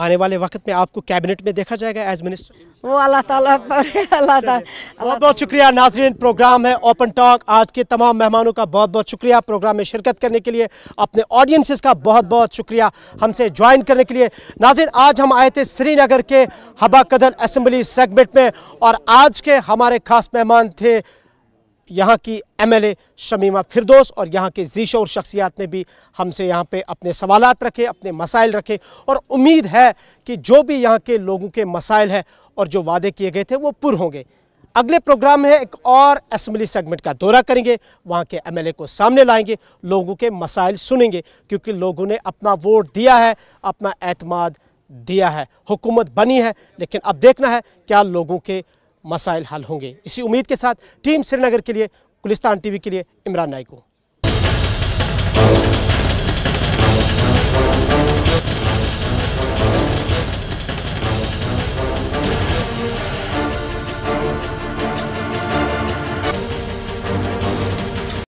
आने वाले वक्त में आपको कैबिनेट में देखा जाएगा एज मिनिस्टर वो अल्लाह ताला पर अल्लाह ताला बहुत बहुत शुक्रिया नाजरीन प्रोग्राम है ओपन टॉक आज के तमाम मेहमानों का बहुत बहुत शुक्रिया प्रोग्राम में शिरकत करने के लिए अपने ऑडियंसिस का बहुत बहुत शुक्रिया हमसे ज्वाइन करने के लिए नाजरीन आज हम आए थे श्रीनगर के हबा कदर असम्बली सेगमेंट में और आज के हमारे खास मेहमान थे यहाँ की एमएलए शमीमा फिरदोस और यहाँ के जीशो और शख्सियात ने भी हमसे यहाँ पे अपने सवाल रखे अपने मसाइल रखे और उम्मीद है कि जो भी यहाँ के लोगों के मसाइल हैं और जो वादे किए गए थे वो पुर होंगे अगले प्रोग्राम में एक और असम्बली सेगमेंट का दौरा करेंगे वहाँ के ए को सामने लाएंगे लोगों के मसाइल सुनेंगे क्योंकि लोगों ने अपना वोट दिया है अपना एतमाद दिया है हुकूमत बनी है लेकिन अब देखना है क्या लोगों के मसाइल हल होंगे इसी उम्मीद के साथ टीम श्रीनगर के लिए गुलिस्तान टीवी के लिए इमरान नायकू